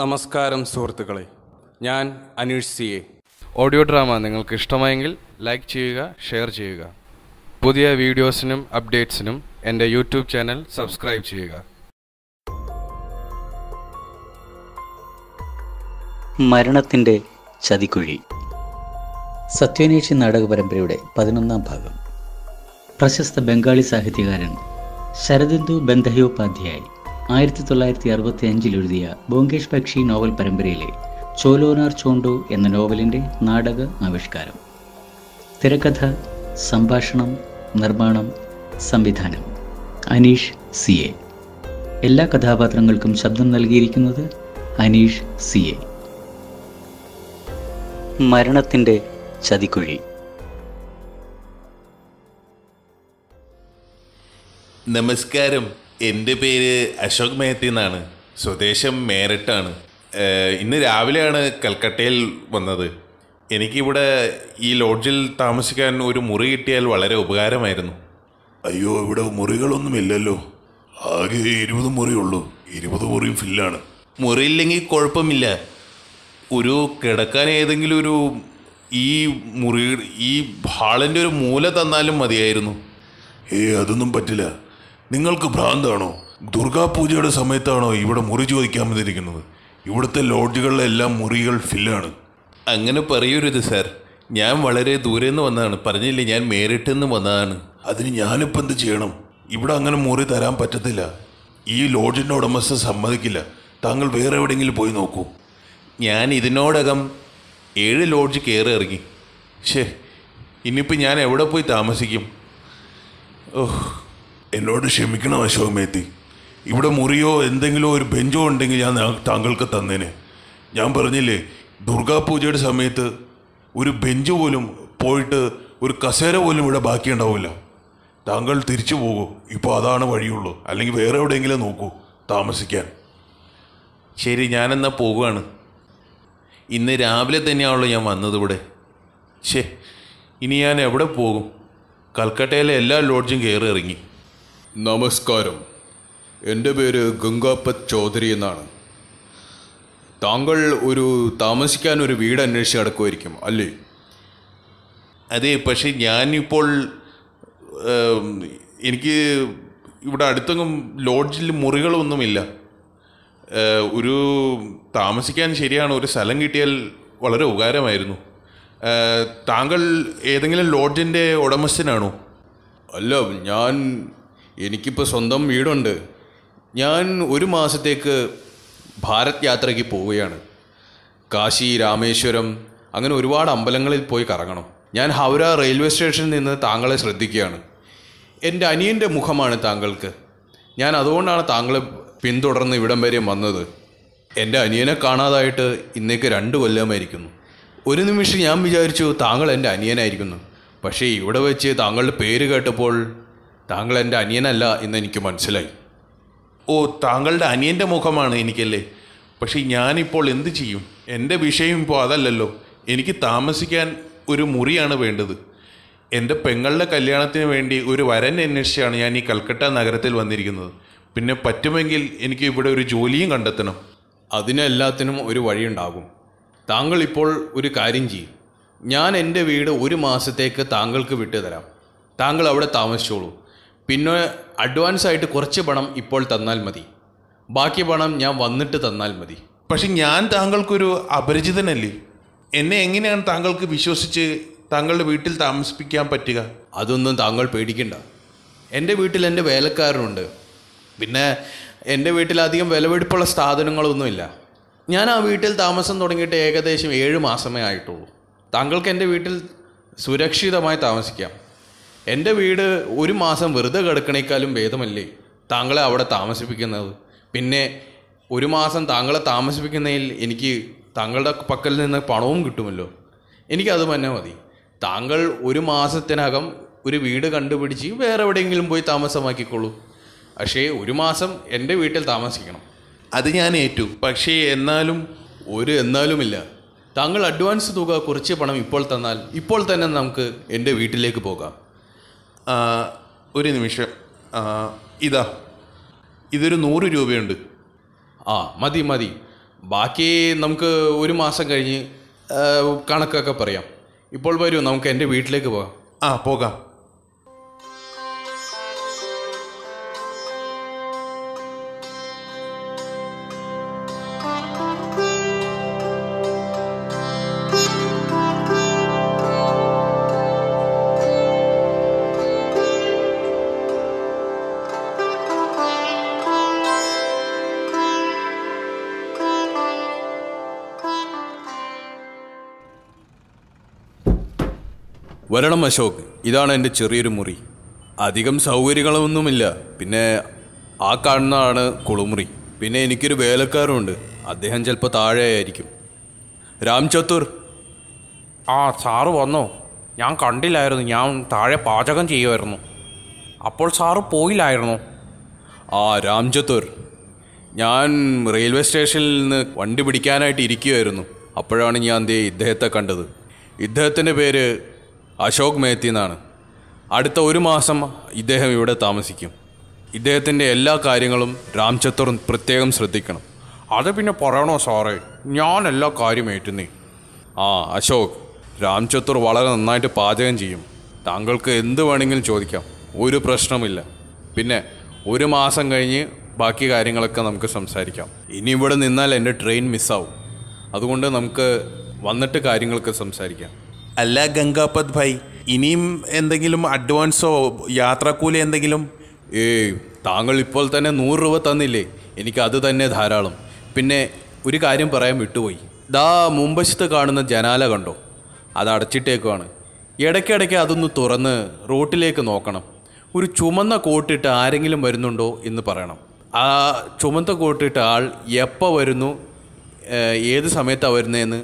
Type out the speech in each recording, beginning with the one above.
നമസ്കാരം സുഹൃത്തുക്കളെ ഞാൻ Aneesh C A audio drama നിങ്ങൾക്ക് ഇഷ്ടമായെങ്കിൽ ലൈക്ക് ചെയ്യുക ഷെയർ ചെയ്യുക പുതിയ വീഡിയോസിനും അപ്ഡേറ്റ്സിനും എൻ്റെ യൂട്യൂബ് ചാനൽ സബ്സ്ക്രൈബ് ചെയ്യുക മരണത്തിൻ്റെ ചതിക്കുഴി സത്യനേഷ്യൻ നാടക പരമ്പരയുടെ പതിനൊന്നാം ഭാഗം പ്രശസ്ത ബംഗാളി സാഹിത്യകാരൻ ശരദിന്ദു ബന്ധയോപാധ്യായി ആയിരത്തി തൊള്ളായിരത്തി അറുപത്തി അഞ്ചിൽ എഴുതിയ ബോങ്കേഷ് പക്ഷി നോവൽ പരമ്പരയിലെ ചോലോനാർ ചോണ്ടോ എന്ന നോവലിൻ്റെ നാടക ആവിഷ്കാരം തിരക്കഥ സംഭാഷണം നിർമ്മാണം സംവിധാനം അനീഷ് സി എ എല്ലാ കഥാപാത്രങ്ങൾക്കും ശബ്ദം നൽകിയിരിക്കുന്നത് അനീഷ് സി എ മരണത്തിൻ്റെ ചതിക്കുഴി നമസ്കാരം എൻ്റെ പേര് അശോക് മേഹത്തി എന്നാണ് സ്വദേശം മേരട്ടാണ് ഇന്ന് രാവിലെയാണ് കൽക്കട്ടയിൽ വന്നത് എനിക്കിവിടെ ഈ ലോഡ്ജിൽ താമസിക്കാൻ ഒരു മുറി കിട്ടിയാൽ വളരെ ഉപകാരമായിരുന്നു അയ്യോ ഇവിടെ മുറികളൊന്നുമില്ലല്ലോ ആകെ ഇരുപത് മുറിയുള്ളൂ ഇരുപത് മുറിയും ഫില്ലാണ് മുറിയില്ലെങ്കിൽ കുഴപ്പമില്ല ഒരു കിടക്കാൻ ഏതെങ്കിലും ഒരു ഈ മുറി ഈ ഹാളിൻ്റെ ഒരു മൂല തന്നാലും മതിയായിരുന്നു ഏ അതൊന്നും പറ്റില്ല നിങ്ങൾക്ക് ഭ്രാന്താണോ ദുർഗാപൂജയുടെ സമയത്താണോ ഇവിടെ മുറി ചോദിക്കാൻ വന്നിരിക്കുന്നത് ഇവിടുത്തെ ലോഡ്ജുകളിലെല്ലാം മുറികൾ ഫില്ലാണ് അങ്ങനെ പറയരുത് സാർ ഞാൻ വളരെ ദൂരെ നിന്ന് വന്നതാണ് പറഞ്ഞില്ലേ ഞാൻ മേരിട്ടിൽ നിന്ന് വന്നതാണ് അതിന് ഞാനിപ്പോൾ എന്ത് ചെയ്യണം ഇവിടെ അങ്ങനെ മുറി തരാൻ പറ്റത്തില്ല ഈ ലോഡ്ജിൻ്റെ ഉടമസ്ഥ സമ്മതിക്കില്ല താങ്കൾ വേറെ എവിടെയെങ്കിലും പോയി നോക്കൂ ഞാൻ ഇതിനോടകം ഏഴ് ലോഡ്ജ് കയറി ഇറങ്ങി ശേ ഇനിയിപ്പോൾ ഞാൻ എവിടെ പോയി താമസിക്കും ഓഹ് എന്നോട് ക്ഷമിക്കണം അശോക് മേത്തി ഇവിടെ മുറിയോ എന്തെങ്കിലും ഒരു ബെഞ്ചോ ഉണ്ടെങ്കിൽ ഞാൻ താങ്കൾക്ക് തന്നേനെ ഞാൻ പറഞ്ഞില്ലേ ദുർഗാ പൂജയുടെ സമയത്ത് ഒരു ബെഞ്ച് പോലും പോയിട്ട് ഒരു കസേര പോലും ഇവിടെ ബാക്കിയുണ്ടാവില്ല താങ്കൾ തിരിച്ചു പോകൂ ഇപ്പോൾ അതാണ് വഴിയുള്ളൂ അല്ലെങ്കിൽ വേറെ എവിടെയെങ്കിലും നോക്കൂ താമസിക്കാൻ ശരി ഞാനെന്നാ പോകുകയാണ് ഇന്ന് രാവിലെ തന്നെയാണല്ലോ ഞാൻ വന്നത് ഇവിടെ ശേ ഇനി ഞാൻ എവിടെ പോകും കൽക്കട്ടയിലെ എല്ലാ ലോഡ്ജും കയറി ഇറങ്ങി നമസ്കാരം എൻ്റെ പേര് ഗംഗാപത് ചൗധരി എന്നാണ് താങ്കൾ ഒരു താമസിക്കാൻ ഒരു വീട് അന്വേഷിച്ച് നടക്കുമായിരിക്കും അല്ലേ അതെ പക്ഷേ ഞാനിപ്പോൾ എനിക്ക് ഇവിടെ അടുത്തെങ്ങും ലോഡ്ജിൽ മുറികളൊന്നുമില്ല ഒരു താമസിക്കാൻ ശരിയാണ് ഒരു സ്ഥലം കിട്ടിയാൽ വളരെ ഉപകാരമായിരുന്നു താങ്കൾ ഏതെങ്കിലും ലോഡ്ജിൻ്റെ ഉടമസ്ഥനാണോ അല്ല ഞാൻ എനിക്കിപ്പോൾ സ്വന്തം വീടുണ്ട് ഞാൻ ഒരു മാസത്തേക്ക് ഭാരത് യാത്രയ്ക്ക് പോവുകയാണ് കാശി രാമേശ്വരം അങ്ങനെ ഒരുപാട് അമ്പലങ്ങളിൽ പോയി കറങ്ങണം ഞാൻ ഹൗര റെയിൽവേ സ്റ്റേഷനിൽ നിന്ന് താങ്കളെ ശ്രദ്ധിക്കുകയാണ് എൻ്റെ അനിയൻ്റെ മുഖമാണ് താങ്കൾക്ക് ഞാൻ അതുകൊണ്ടാണ് താങ്കളെ പിന്തുടർന്ന് ഇവിടം വരെ വന്നത് എൻ്റെ അനിയനെ കാണാതായിട്ട് ഇന്നേക്ക് രണ്ട് കൊല്ലമായിരിക്കുന്നു ഒരു നിമിഷം ഞാൻ വിചാരിച്ചു താങ്കൾ എൻ്റെ അനിയനായിരിക്കുന്നു പക്ഷേ ഇവിടെ വെച്ച് താങ്കളുടെ പേര് കേട്ടപ്പോൾ താങ്കൾ എൻ്റെ അനിയനല്ല എന്നെനിക്ക് മനസ്സിലായി ഓ താങ്കളുടെ അനിയൻ്റെ മുഖമാണ് എനിക്കല്ലേ പക്ഷേ ഞാനിപ്പോൾ എന്ത് ചെയ്യും എൻ്റെ വിഷയം ഇപ്പോൾ അതല്ലല്ലോ എനിക്ക് താമസിക്കാൻ ഒരു മുറിയാണ് വേണ്ടത് എൻ്റെ പെങ്ങളുടെ കല്യാണത്തിന് വേണ്ടി ഒരു വരൻ അന്വേഷിച്ചാണ് ഞാൻ ഈ കൽക്കട്ട നഗരത്തിൽ വന്നിരിക്കുന്നത് പിന്നെ പറ്റുമെങ്കിൽ എനിക്ക് ഇവിടെ ഒരു ജോലിയും കണ്ടെത്തണം അതിനെല്ലാത്തിനും ഒരു വഴിയുണ്ടാകും താങ്കൾ ഇപ്പോൾ ഒരു കാര്യം ചെയ്യും ഞാൻ എൻ്റെ വീട് ഒരു മാസത്തേക്ക് താങ്കൾക്ക് വിട്ടുതരാം താങ്കൾ അവിടെ താമസിച്ചോളൂ പിന്നെ അഡ്വാൻസ് ആയിട്ട് കുറച്ച് പണം ഇപ്പോൾ തന്നാൽ മതി ബാക്കി പണം ഞാൻ വന്നിട്ട് തന്നാൽ മതി പക്ഷെ ഞാൻ താങ്കൾക്കൊരു അപരിചിതനല്ലേ എന്നെ എങ്ങനെയാണ് താങ്കൾക്ക് വിശ്വസിച്ച് താങ്കളുടെ വീട്ടിൽ താമസിപ്പിക്കാൻ പറ്റുക അതൊന്നും താങ്കൾ പേടിക്കണ്ട എൻ്റെ വീട്ടിൽ എൻ്റെ വേലക്കാരനുണ്ട് പിന്നെ എൻ്റെ വീട്ടിൽ അധികം വിലവെടുപ്പുള്ള സ്ഥാപനങ്ങളൊന്നുമില്ല ഞാൻ ആ വീട്ടിൽ താമസം തുടങ്ങിയിട്ട് ഏകദേശം ഏഴ് മാസമേ ആയിട്ടുള്ളൂ താങ്കൾക്ക് എൻ്റെ വീട്ടിൽ സുരക്ഷിതമായി താമസിക്കാം എൻ്റെ വീട് ഒരു മാസം വെറുതെ കിടക്കണേക്കാളും ഭേദമല്ലേ താങ്കളെ അവിടെ താമസിപ്പിക്കുന്നത് പിന്നെ ഒരു മാസം താങ്കളെ താമസിപ്പിക്കുന്നതിൽ എനിക്ക് താങ്കളുടെ പക്കൽ നിന്ന് പണവും കിട്ടുമല്ലോ എനിക്കത് തന്നെ മതി താങ്കൾ ഒരു മാസത്തിനകം ഒരു വീട് കണ്ടുപിടിച്ച് വേറെ എവിടെയെങ്കിലും പോയി താമസമാക്കിക്കോളൂ പക്ഷേ ഒരു മാസം എൻ്റെ വീട്ടിൽ താമസിക്കണം അത് ഞാൻ ഏറ്റു പക്ഷേ എന്നാലും ഒരു എന്നാലുമില്ല താങ്കൾ അഡ്വാൻസ് തുക കുറച്ച് പണം ഇപ്പോൾ തന്നാൽ ഇപ്പോൾ തന്നെ നമുക്ക് എൻ്റെ വീട്ടിലേക്ക് പോകാം ഒരു നിമിഷം ഇതാ ഇതൊരു നൂറ് രൂപയുണ്ട് ആ മതി മതി ബാക്കി നമുക്ക് ഒരു മാസം കഴിഞ്ഞ് കണക്കൊക്കെ പറയാം ഇപ്പോൾ വരൂ നമുക്ക് എൻ്റെ വീട്ടിലേക്ക് പോകാം ആ പോകാം വരണം അശോക് ഇതാണ് എൻ്റെ ചെറിയൊരു മുറി അധികം സൗകര്യങ്ങളൊന്നുമില്ല പിന്നെ ആ കാണുന്നതാണ് കുളുമുറി പിന്നെ എനിക്കൊരു വേലക്കാരുണ്ട് അദ്ദേഹം ചിലപ്പോൾ താഴെയായിരിക്കും രാം ചത്തൂർ ആ സാറ് വന്നോ ഞാൻ കണ്ടില്ലായിരുന്നു ഞാൻ താഴെ പാചകം ചെയ്യുമായിരുന്നു അപ്പോൾ സാറ് പോയില്ലായിരുന്നു ആ രാം ചത്തൂർ ഞാൻ റെയിൽവേ സ്റ്റേഷനിൽ നിന്ന് വണ്ടി പിടിക്കാനായിട്ട് ഇരിക്കുമായിരുന്നു അപ്പോഴാണ് ഞാൻ ദേ ഇദ്ദേഹത്തെ കണ്ടത് ഇദ്ദേഹത്തിൻ്റെ പേര് അശോക് മേത്തി എന്നാണ് അടുത്ത ഒരു മാസം ഇദ്ദേഹം ഇവിടെ താമസിക്കും ഇദ്ദേഹത്തിൻ്റെ എല്ലാ കാര്യങ്ങളും ചത്തുർ പ്രത്യേകം ശ്രദ്ധിക്കണം അത് പിന്നെ പറയണോ സാറേ ഞാൻ എല്ലാ കാര്യം ഏറ്റുന്നേ ആ അശോക് ചത്തുർ വളരെ നന്നായിട്ട് പാചകം ചെയ്യും താങ്കൾക്ക് എന്ത് വേണമെങ്കിലും ചോദിക്കാം ഒരു പ്രശ്നമില്ല പിന്നെ ഒരു മാസം കഴിഞ്ഞ് ബാക്കി കാര്യങ്ങളൊക്കെ നമുക്ക് സംസാരിക്കാം ഇനി ഇവിടെ നിന്നാൽ എൻ്റെ ട്രെയിൻ മിസ്സാവും അതുകൊണ്ട് നമുക്ക് വന്നിട്ട് കാര്യങ്ങളൊക്കെ സംസാരിക്കാം അല്ല ഗംഗാപത് ഭായ് ഇനിയും എന്തെങ്കിലും അഡ്വാൻസോ യാത്രാക്കൂലി എന്തെങ്കിലും ഏ താങ്കൾ ഇപ്പോൾ തന്നെ നൂറ് രൂപ തന്നില്ലേ എനിക്ക് അത് തന്നെ ധാരാളം പിന്നെ ഒരു കാര്യം പറയാൻ വിട്ടുപോയി ദാ മുമ്പശത്ത് കാണുന്ന ജനാല കണ്ടോ അത് അടച്ചിട്ടേക്കുവാണ് ഇടയ്ക്കിടയ്ക്ക് അതൊന്ന് തുറന്ന് റോട്ടിലേക്ക് നോക്കണം ഒരു ചുമന്ന കോട്ടിട്ട് ആരെങ്കിലും വരുന്നുണ്ടോ എന്ന് പറയണം ആ ചുമന്ന കോട്ടിട്ട ആൾ എപ്പോൾ വരുന്നു ഏത് സമയത്താണ് വരുന്നതെന്ന്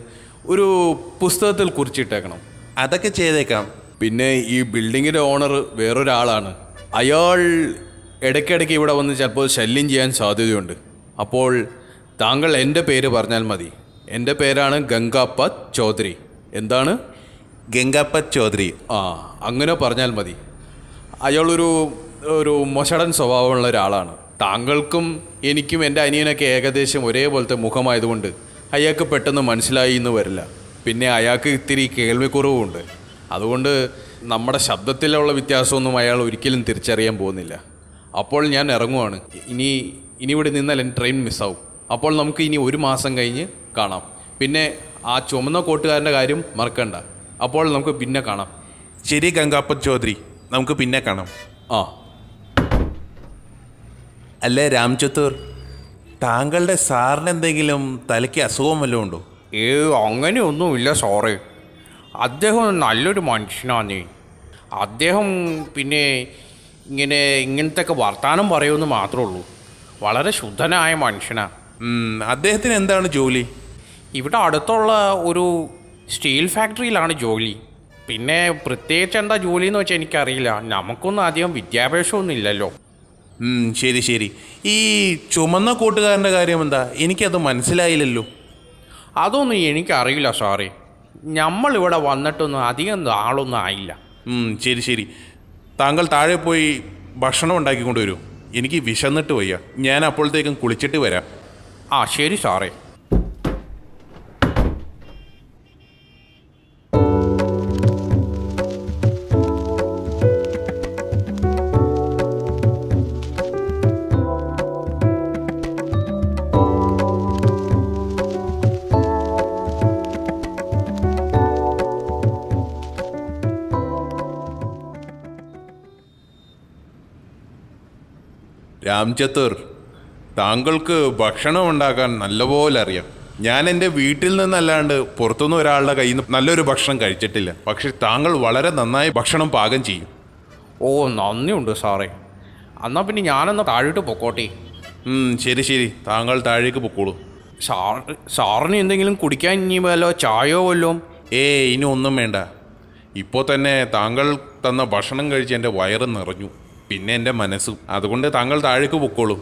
ഒരു പുസ്തകത്തിൽ കുറിച്ചിട്ടേക്കണം അതൊക്കെ ചെയ്തേക്കാം പിന്നെ ഈ ബിൽഡിങ്ങിൻ്റെ ഓണർ വേറൊരാളാണ് അയാൾ ഇടയ്ക്കിടയ്ക്ക് ഇവിടെ വന്ന് ചിലപ്പോൾ ശല്യം ചെയ്യാൻ സാധ്യതയുണ്ട് അപ്പോൾ താങ്കൾ എൻ്റെ പേര് പറഞ്ഞാൽ മതി എൻ്റെ പേരാണ് ഗംഗാപ്പ ചൗധരി എന്താണ് ഗംഗാപ്പ ചൗധരി ആ അങ്ങനെ പറഞ്ഞാൽ മതി അയാളൊരു ഒരു മൊശടൻ സ്വഭാവമുള്ള ഒരാളാണ് താങ്കൾക്കും എനിക്കും എൻ്റെ അനിയനൊക്കെ ഏകദേശം ഒരേപോലത്തെ മുഖമായതുകൊണ്ട് അയാൾക്ക് പെട്ടെന്ന് മനസ്സിലായി എന്ന് വരില്ല പിന്നെ അയാൾക്ക് ഇത്തിരി കേൾവിക്കുറവുണ്ട് അതുകൊണ്ട് നമ്മുടെ ശബ്ദത്തിലുള്ള വ്യത്യാസമൊന്നും അയാൾ ഒരിക്കലും തിരിച്ചറിയാൻ പോകുന്നില്ല അപ്പോൾ ഞാൻ ഇറങ്ങുവാണ് ഇനി ഇനി ഇവിടെ നിന്നാൽ എൻ്റെ ട്രെയിൻ മിസ്സാവും അപ്പോൾ നമുക്ക് ഇനി ഒരു മാസം കഴിഞ്ഞ് കാണാം പിന്നെ ആ ചുമന്ന കോട്ടുകാരൻ്റെ കാര്യം മറക്കണ്ട അപ്പോൾ നമുക്ക് പിന്നെ കാണാം ശരി ഗംഗാപ്പൻ ചോദരി നമുക്ക് പിന്നെ കാണാം ആ അല്ലേ രാംചത്തൂർ താങ്കളുടെ സാറിന് എന്തെങ്കിലും തലയ്ക്ക് അസുഖം വല്ലതും ഉണ്ടോ ഏ അങ്ങനെയൊന്നുമില്ല സാറേ അദ്ദേഹം നല്ലൊരു മനുഷ്യനാണ് അദ്ദേഹം പിന്നെ ഇങ്ങനെ ഒക്കെ വർത്തമാനം പറയുമെന്ന് മാത്രമേ ഉള്ളൂ വളരെ ശുദ്ധനായ മനുഷ്യനാണ് അദ്ദേഹത്തിന് എന്താണ് ജോലി ഇവിടെ അടുത്തുള്ള ഒരു സ്റ്റീൽ ഫാക്ടറിയിലാണ് ജോലി പിന്നെ പ്രത്യേകിച്ച് എന്താ ജോലി എന്ന് വെച്ചാൽ എനിക്കറിയില്ല നമുക്കൊന്നും അധികം വിദ്യാഭ്യാസമൊന്നും ഇല്ലല്ലോ ശരി ശരി ഈ ചുമന്ന കൂട്ടുകാരൻ്റെ കാര്യം എന്താ എനിക്കത് മനസ്സിലായില്ലല്ലോ അതൊന്നും എനിക്കറിയില്ല സാറേ നമ്മളിവിടെ വന്നിട്ടൊന്നും അധികം ആളൊന്നും ആയില്ല ശരി ശരി താങ്കൾ താഴെ പോയി ഭക്ഷണം ഉണ്ടാക്കിക്കൊണ്ടുവരൂ എനിക്ക് വിശന്നിട്ട് വയ്യ ഞാൻ അപ്പോഴത്തേക്കും കുളിച്ചിട്ട് വരാം ആ ശരി സാറേ രാംചത്തുർ താങ്കൾക്ക് ഭക്ഷണം ഉണ്ടാക്കാൻ നല്ലപോലെ അറിയാം ഞാൻ എൻ്റെ വീട്ടിൽ നിന്നല്ലാണ്ട് പുറത്തുനിന്ന് ഒരാളുടെ കയ്യിൽ നിന്ന് നല്ലൊരു ഭക്ഷണം കഴിച്ചിട്ടില്ല പക്ഷെ താങ്കൾ വളരെ നന്നായി ഭക്ഷണം പാകം ചെയ്യും ഓ നന്ദിയുണ്ട് സാറേ എന്നാൽ പിന്നെ ഞാനൊന്ന് താഴോട്ട് പൊക്കോട്ടെ ശരി ശരി താങ്കൾ താഴേക്ക് പൊക്കോളൂ സാർ സാറിന് എന്തെങ്കിലും കുടിക്കാൻ ഇനി വല്ലോ ചായയോ വല്ലോ ഏ ഇനി ഒന്നും വേണ്ട ഇപ്പോൾ തന്നെ താങ്കൾ തന്ന ഭക്ഷണം കഴിച്ച് എൻ്റെ വയറ് നിറഞ്ഞു പിന്നെ എൻ്റെ മനസ്സും അതുകൊണ്ട് താങ്കൾ താഴേക്ക് പൊക്കോളൂ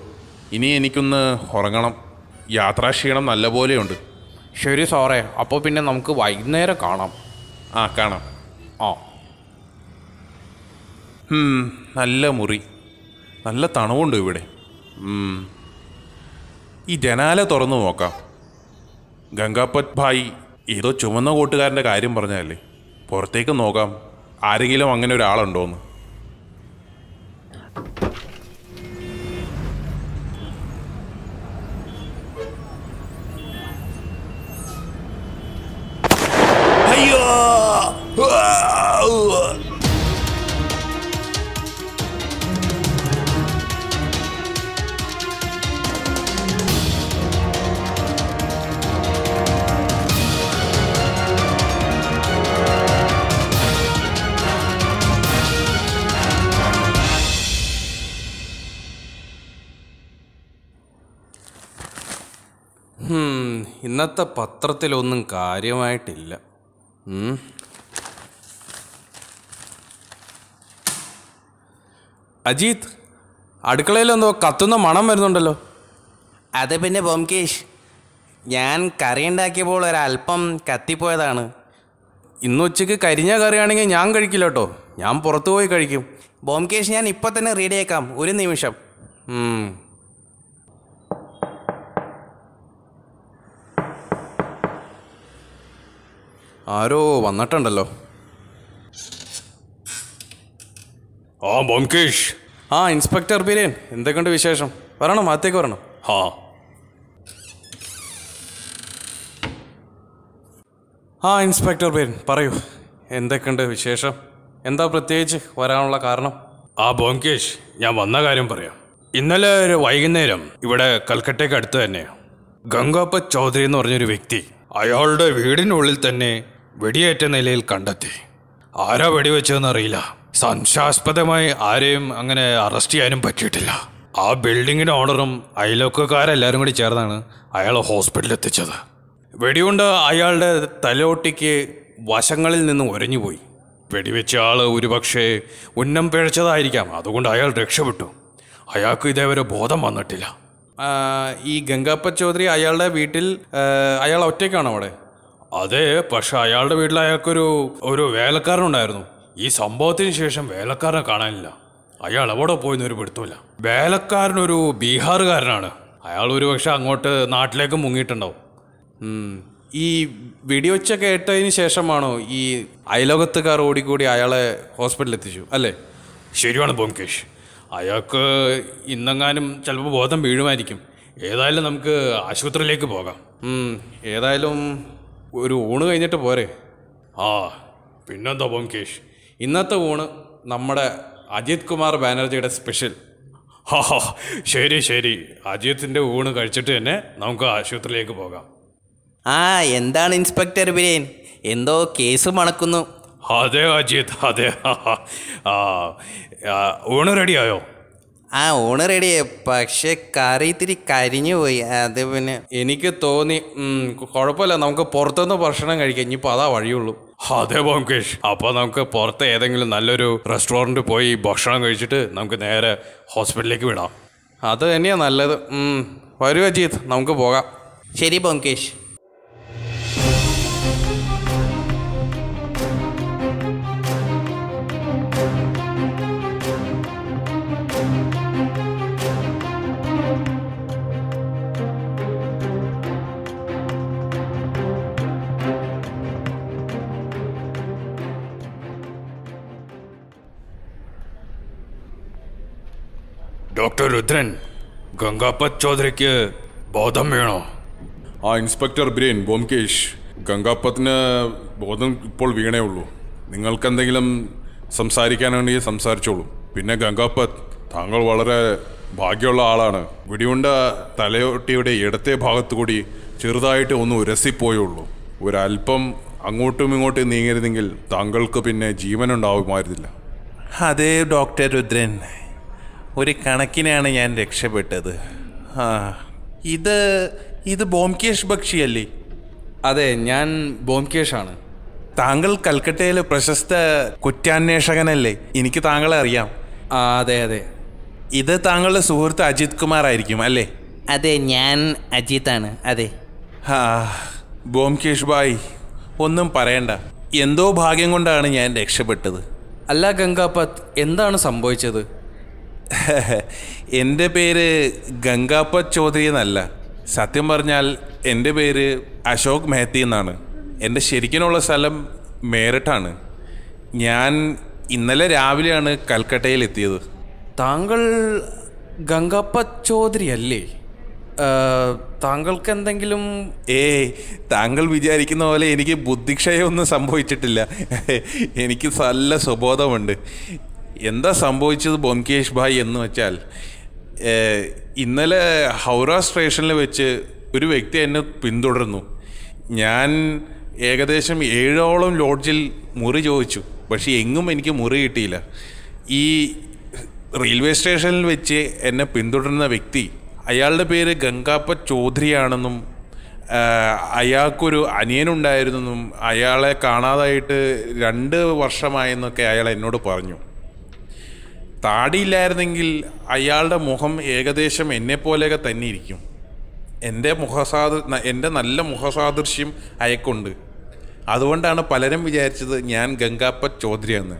ഇനി എനിക്കൊന്ന് ഉറങ്ങണം യാത്രാക്ഷീണം പോലെയുണ്ട് ശരി സാറേ അപ്പോൾ പിന്നെ നമുക്ക് വൈകുന്നേരം കാണാം ആ കാണാം ആ നല്ല മുറി നല്ല തണുവുണ്ട് ഇവിടെ ഈ ജനാല തുറന്നു നോക്കാം ഗംഗാപത് ഭായി ഏതോ ചുമന്ന കൂട്ടുകാരൻ്റെ കാര്യം പറഞ്ഞാലേ പുറത്തേക്ക് നോക്കാം ആരെങ്കിലും അങ്ങനെ ഒരാളുണ്ടോയെന്ന് Ah! ഇന്നത്തെ പത്രത്തിലൊന്നും കാര്യമായിട്ടില്ല അജീത് അടുക്കളയിലെന്തോ കത്തുന്ന മണം വരുന്നുണ്ടല്ലോ അത് പിന്നെ ബോംകേഷ് ഞാൻ കറി ഉണ്ടാക്കിയപ്പോൾ ഒരല്പം കത്തിപ്പോയതാണ് ഇന്ന് ഉച്ചയ്ക്ക് കരിഞ്ഞ കറിയാണെങ്കിൽ ഞാൻ കഴിക്കില്ല കേട്ടോ ഞാൻ പുറത്തു പോയി കഴിക്കും ബോംകേഷ് ഞാൻ ഇപ്പോൾ തന്നെ റെഡിയാക്കാം ഒരു നിമിഷം ആരോ വന്നിട്ടുണ്ടല്ലോ ആ ബോംകേഷ് ആ ഇൻസ്പെക്ടർ ബിരേൻ എന്തൊക്കെയുണ്ട് വിശേഷം വരണം അകത്തേക്ക് വരണം ആ ആ ഇൻസ്പെക്ടർ ബിരേൻ പറയൂ എന്തൊക്കെയുണ്ട് വിശേഷം എന്താ പ്രത്യേകിച്ച് വരാനുള്ള കാരണം ആ ബോംകേഷ് ഞാൻ വന്ന കാര്യം പറയാം ഇന്നലെ ഒരു വൈകുന്നേരം ഇവിടെ കൽക്കട്ടയ്ക്ക് അടുത്ത് തന്നെ ഗംഗാപ്പ ചൗധരി എന്ന് പറഞ്ഞൊരു വ്യക്തി അയാളുടെ വീടിനുള്ളിൽ തന്നെ വെടിയേറ്റ നിലയിൽ കണ്ടെത്തി ആരാ അറിയില്ല സംശാസ്പദമായി ആരെയും അങ്ങനെ അറസ്റ്റ് ചെയ്യാനും പറ്റിയിട്ടില്ല ആ ബിൽഡിങ്ങിൻ്റെ ഓണറും അയലോക്കക്കാരെല്ലാവരും കൂടി ചേർന്നാണ് അയാളെ ഹോസ്പിറ്റലിൽ എത്തിച്ചത് വെടിയുണ്ട് അയാളുടെ തലോട്ടിക്ക് വശങ്ങളിൽ നിന്ന് ഒരഞ്ഞുപോയി വെടിവെച്ച ആൾ ഒരുപക്ഷെ ഉന്നം പിഴച്ചതായിരിക്കാം അതുകൊണ്ട് അയാൾ രക്ഷപ്പെട്ടു അയാൾക്ക് ഇതേവരെ ബോധം വന്നിട്ടില്ല ഈ ഗംഗാപ്പ ചൗധരി അയാളുടെ വീട്ടിൽ അയാൾ ഒറ്റയ്ക്കാണോ അവിടെ അതെ പക്ഷെ അയാളുടെ വീട്ടിൽ അയാൾക്കൊരു ഒരു വേലക്കാരനുണ്ടായിരുന്നു ഈ സംഭവത്തിന് ശേഷം വേലക്കാരനെ കാണാനില്ല അയാൾ അവിടെ പോയിന്ന് ഒരു പിടുത്തമില്ല വേലക്കാരനൊരു ബീഹാറുകാരനാണ് അയാൾ പക്ഷെ അങ്ങോട്ട് നാട്ടിലേക്ക് മുങ്ങിയിട്ടുണ്ടാവും ഈ വെടിവെച്ച കേട്ടതിന് ശേഷമാണോ ഈ അയലോകത്തുകാർ ഓടിക്കൂടി അയാളെ ഹോസ്പിറ്റലിൽ എത്തിച്ചു അല്ലേ ശരിയാണ് ബോംകേഷ് അയാൾക്ക് ഇന്നെങ്ങാനും ചിലപ്പോൾ ബോധം വീഴുമായിരിക്കും ഏതായാലും നമുക്ക് ആശുപത്രിയിലേക്ക് പോകാം ഏതായാലും ഒരു ഊണ് കഴിഞ്ഞിട്ട് പോരെ ആ പിന്നെന്താ ബോംകേഷ് ഇന്നത്തെ ഊണ് നമ്മുടെ അജിത് കുമാർ ബാനർജിയുടെ സ്പെഷ്യൽ ഹാ ശരി ശരി അജിത്തിൻ്റെ ഊണ് കഴിച്ചിട്ട് തന്നെ നമുക്ക് ആശുപത്രിയിലേക്ക് പോകാം ആ എന്താണ് ഇൻസ്പെക്ടർ ബിരേൻ എന്തോ കേസ് മണക്കുന്നു അതെ അജിത് അതെ ആ ഊണ് റെഡിയായോ ആ ഊണ് റെഡിയായി പക്ഷെ കറി ഇത്തിരി കരിഞ്ഞു പോയി അത് പിന്നെ എനിക്ക് തോന്നി കുഴപ്പമില്ല നമുക്ക് പുറത്തുനിന്ന് ഭക്ഷണം കഴിക്കാം ഇനിയിപ്പോൾ അതാ വഴിയുള്ളൂ അതെ ബോംകേഷ് അപ്പോൾ നമുക്ക് പുറത്ത് ഏതെങ്കിലും നല്ലൊരു റെസ്റ്റോറൻറ്റ് പോയി ഭക്ഷണം കഴിച്ചിട്ട് നമുക്ക് നേരെ ഹോസ്പിറ്റലിലേക്ക് വിടാം അത് തന്നെയാണ് നല്ലത് വരൂ അജീത് നമുക്ക് പോകാം ശരി ബോംകേഷ് ഡോക്ടർ രുദ്രൻ ഗംഗാപത് ചൗധരിക്ക് ബോധം വീണോ ആ ഇൻസ്പെക്ടർ ബ്രെയിൻ ബോംകേഷ് ഗംഗാപത്തിന് ബോധം ഇപ്പോൾ വീണേ ഉള്ളൂ നിങ്ങൾക്ക് എന്തെങ്കിലും സംസാരിക്കാനാണെങ്കിൽ സംസാരിച്ചോളൂ പിന്നെ ഗംഗാപത് താങ്കൾ വളരെ ഭാഗ്യമുള്ള ആളാണ് വിടിയുണ്ട തലയോട്ടിയുടെ ഇടത്തെ ഭാഗത്തു കൂടി ചെറുതായിട്ട് ഒന്ന് ഉരസിപ്പോയുള്ളൂ ഒരല്പം അങ്ങോട്ടും ഇങ്ങോട്ടും നീങ്ങരുതെങ്കിൽ താങ്കൾക്ക് പിന്നെ ജീവനുണ്ടാവുമായിരുന്നില്ല അതേ ഡോക്ടർ രുദ്രൻ ഒരു കണക്കിനാണ് ഞാൻ രക്ഷപ്പെട്ടത് ആ ഇത് ഇത് ബോംകേഷ് ബക്ഷി അല്ലേ അതെ ഞാൻ ബോംകേഷാണ് താങ്കൾ കൽക്കട്ടയിലെ പ്രശസ്ത കുറ്റാന്വേഷകനല്ലേ എനിക്ക് താങ്കളെ അറിയാം ആ അതെ അതെ ഇത് താങ്കളുടെ സുഹൃത്ത് അജിത് കുമാർ ആയിരിക്കും അല്ലേ അതെ ഞാൻ അജിത്താണ് അതെ ആ ബോംകേഷ് ഭായ് ഒന്നും പറയണ്ട എന്തോ ഭാഗ്യം കൊണ്ടാണ് ഞാൻ രക്ഷപ്പെട്ടത് അല്ല ഗംഗാപത് എന്താണ് സംഭവിച്ചത് എൻ്റെ പേര് ഗംഗാപ്പ ചൗധരി എന്നല്ല സത്യം പറഞ്ഞാൽ എൻ്റെ പേര് അശോക് മെഹത്തി എന്നാണ് എൻ്റെ ശരിക്കിനുള്ള സ്ഥലം മേരട്ടാണ് ഞാൻ ഇന്നലെ രാവിലെയാണ് കൽക്കട്ടയിൽ എത്തിയത് താങ്കൾ ഗംഗാപ്പ ചൗധരി അല്ലേ താങ്കൾക്ക് എന്തെങ്കിലും ഏ താങ്കൾ വിചാരിക്കുന്ന പോലെ എനിക്ക് ബുദ്ധിക്ഷയമൊന്നും സംഭവിച്ചിട്ടില്ല എനിക്ക് നല്ല സ്വബോധമുണ്ട് എന്താ സംഭവിച്ചത് ബോംകേഷ് ഭായ് എന്ന് വെച്ചാൽ ഇന്നലെ ഹൗറ സ്റ്റേഷനിൽ വെച്ച് ഒരു വ്യക്തി എന്നെ പിന്തുടർന്നു ഞാൻ ഏകദേശം ഏഴോളം ലോഡ്ജിൽ മുറി ചോദിച്ചു പക്ഷേ എങ്ങും എനിക്ക് മുറി കിട്ടിയില്ല ഈ റെയിൽവേ സ്റ്റേഷനിൽ വെച്ച് എന്നെ പിന്തുടരുന്ന വ്യക്തി അയാളുടെ പേര് ഗംഗാപ്പ ചൗധരിയാണെന്നും അയാൾക്കൊരു അനിയനുണ്ടായിരുന്നെന്നും അയാളെ കാണാതായിട്ട് രണ്ട് വർഷമായെന്നൊക്കെ അയാൾ എന്നോട് പറഞ്ഞു താടിയില്ലായിരുന്നെങ്കിൽ അയാളുടെ മുഖം ഏകദേശം എന്നെപ്പോലെയൊക്കെ തന്നെ ഇരിക്കും എൻ്റെ മുഖസാദൃ എൻ്റെ നല്ല മുഖസാദൃശ്യം അയക്കുണ്ട് അതുകൊണ്ടാണ് പലരും വിചാരിച്ചത് ഞാൻ ഗംഗാപ്പ എന്ന്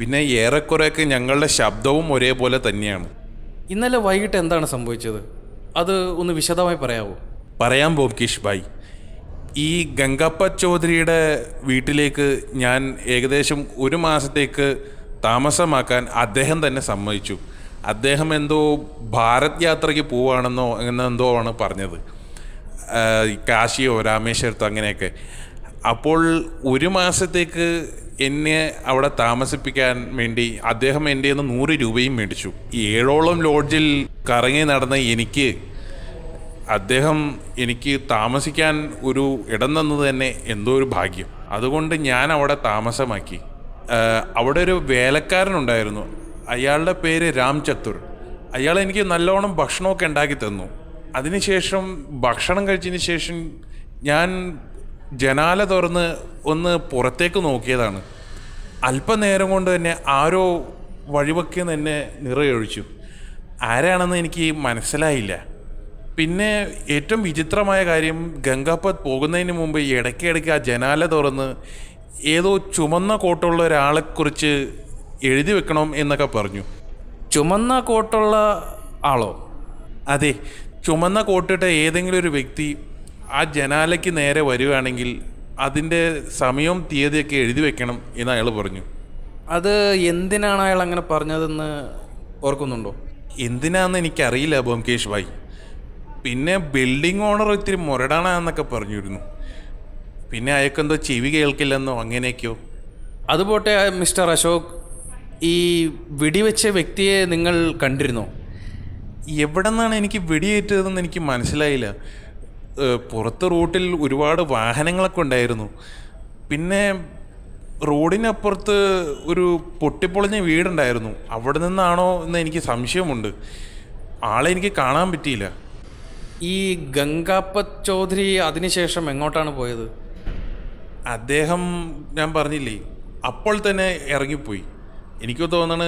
പിന്നെ ഏറെക്കുറെയൊക്കെ ഞങ്ങളുടെ ശബ്ദവും ഒരേപോലെ തന്നെയാണ് ഇന്നലെ വൈകിട്ട് എന്താണ് സംഭവിച്ചത് അത് ഒന്ന് വിശദമായി പറയാമോ പറയാം ബോംകീഷ് ഭായ് ഈ ഗംഗാപ്പ ചൗധരിയുടെ വീട്ടിലേക്ക് ഞാൻ ഏകദേശം ഒരു മാസത്തേക്ക് താമസമാക്കാൻ അദ്ദേഹം തന്നെ സമ്മതിച്ചു അദ്ദേഹം എന്തോ ഭാരത് യാത്രയ്ക്ക് പോവാണെന്നോ അങ്ങനെ എന്തോ ആണ് പറഞ്ഞത് കാശിയോ രാമേശ്വരത്തോ അങ്ങനെയൊക്കെ അപ്പോൾ ഒരു മാസത്തേക്ക് എന്നെ അവിടെ താമസിപ്പിക്കാൻ വേണ്ടി അദ്ദേഹം എൻ്റെ നിന്ന് നൂറ് രൂപയും മേടിച്ചു ഏഴോളം ലോഡ്ജിൽ കറങ്ങി നടന്ന എനിക്ക് അദ്ദേഹം എനിക്ക് താമസിക്കാൻ ഒരു ഇടം തന്നത് തന്നെ എന്തോ ഒരു ഭാഗ്യം അതുകൊണ്ട് ഞാൻ അവിടെ താമസമാക്കി അവിടെ ഒരു വേലക്കാരനുണ്ടായിരുന്നു അയാളുടെ പേര് രാം ചത്തുർ അയാൾ എനിക്ക് നല്ലോണം ഭക്ഷണമൊക്കെ ഉണ്ടാക്കി തന്നു അതിനുശേഷം ഭക്ഷണം കഴിച്ചതിന് ശേഷം ഞാൻ ജനാല തുറന്ന് ഒന്ന് പുറത്തേക്ക് നോക്കിയതാണ് അല്പനേരം കൊണ്ട് തന്നെ ആരോ വഴിവെക്കിൽ നിന്ന് എന്നെ നിറയൊഴിച്ചു ആരാണെന്ന് എനിക്ക് മനസ്സിലായില്ല പിന്നെ ഏറ്റവും വിചിത്രമായ കാര്യം ഗംഗാപത് പോകുന്നതിന് മുമ്പ് ഇടയ്ക്കിടയ്ക്ക് ആ ജനാല തുറന്ന് ഏതോ ചുമന്ന കോട്ടുള്ള ഒരാളെ കുറിച്ച് എഴുതി വെക്കണം എന്നൊക്കെ പറഞ്ഞു ചുമന്ന കോട്ടുള്ള ആളോ അതെ ചുമന്ന കോട്ടിട്ട ഏതെങ്കിലും ഒരു വ്യക്തി ആ ജനാലയ്ക്ക് നേരെ വരികയാണെങ്കിൽ അതിൻ്റെ സമയവും തീയതിയൊക്കെ എഴുതി വെക്കണം എന്ന് അയാൾ പറഞ്ഞു അത് എന്തിനാണ് അയാൾ അങ്ങനെ പറഞ്ഞതെന്ന് ഓർക്കുന്നുണ്ടോ എന്തിനാന്ന് എനിക്കറിയില്ല ബോംകേഷ് ഭായ് പിന്നെ ബിൽഡിംഗ് ഓണർ ഇത്തിരി മുരടാണെന്നൊക്കെ പറഞ്ഞിരുന്നു പിന്നെ അയക്കെന്തോ ചെവി കേൾക്കില്ലെന്നോ അങ്ങനെയൊക്കെയോ അതുപോട്ടെ മിസ്റ്റർ അശോക് ഈ വെടിവെച്ച വ്യക്തിയെ നിങ്ങൾ കണ്ടിരുന്നോ എവിടെ നിന്നാണ് എനിക്ക് വെടിയേറ്റതെന്ന് എനിക്ക് മനസ്സിലായില്ല പുറത്ത് റൂട്ടിൽ ഒരുപാട് വാഹനങ്ങളൊക്കെ ഉണ്ടായിരുന്നു പിന്നെ റോഡിനപ്പുറത്ത് ഒരു പൊട്ടിപ്പൊളിഞ്ഞ വീടുണ്ടായിരുന്നു അവിടെ നിന്നാണോ എന്ന് എനിക്ക് സംശയമുണ്ട് ആളെ എനിക്ക് കാണാൻ പറ്റിയില്ല ഈ ഗംഗാപ്പ ചൗധരി അതിനുശേഷം എങ്ങോട്ടാണ് പോയത് അദ്ദേഹം ഞാൻ പറഞ്ഞില്ലേ അപ്പോൾ തന്നെ ഇറങ്ങിപ്പോയി എനിക്ക് തോന്നണ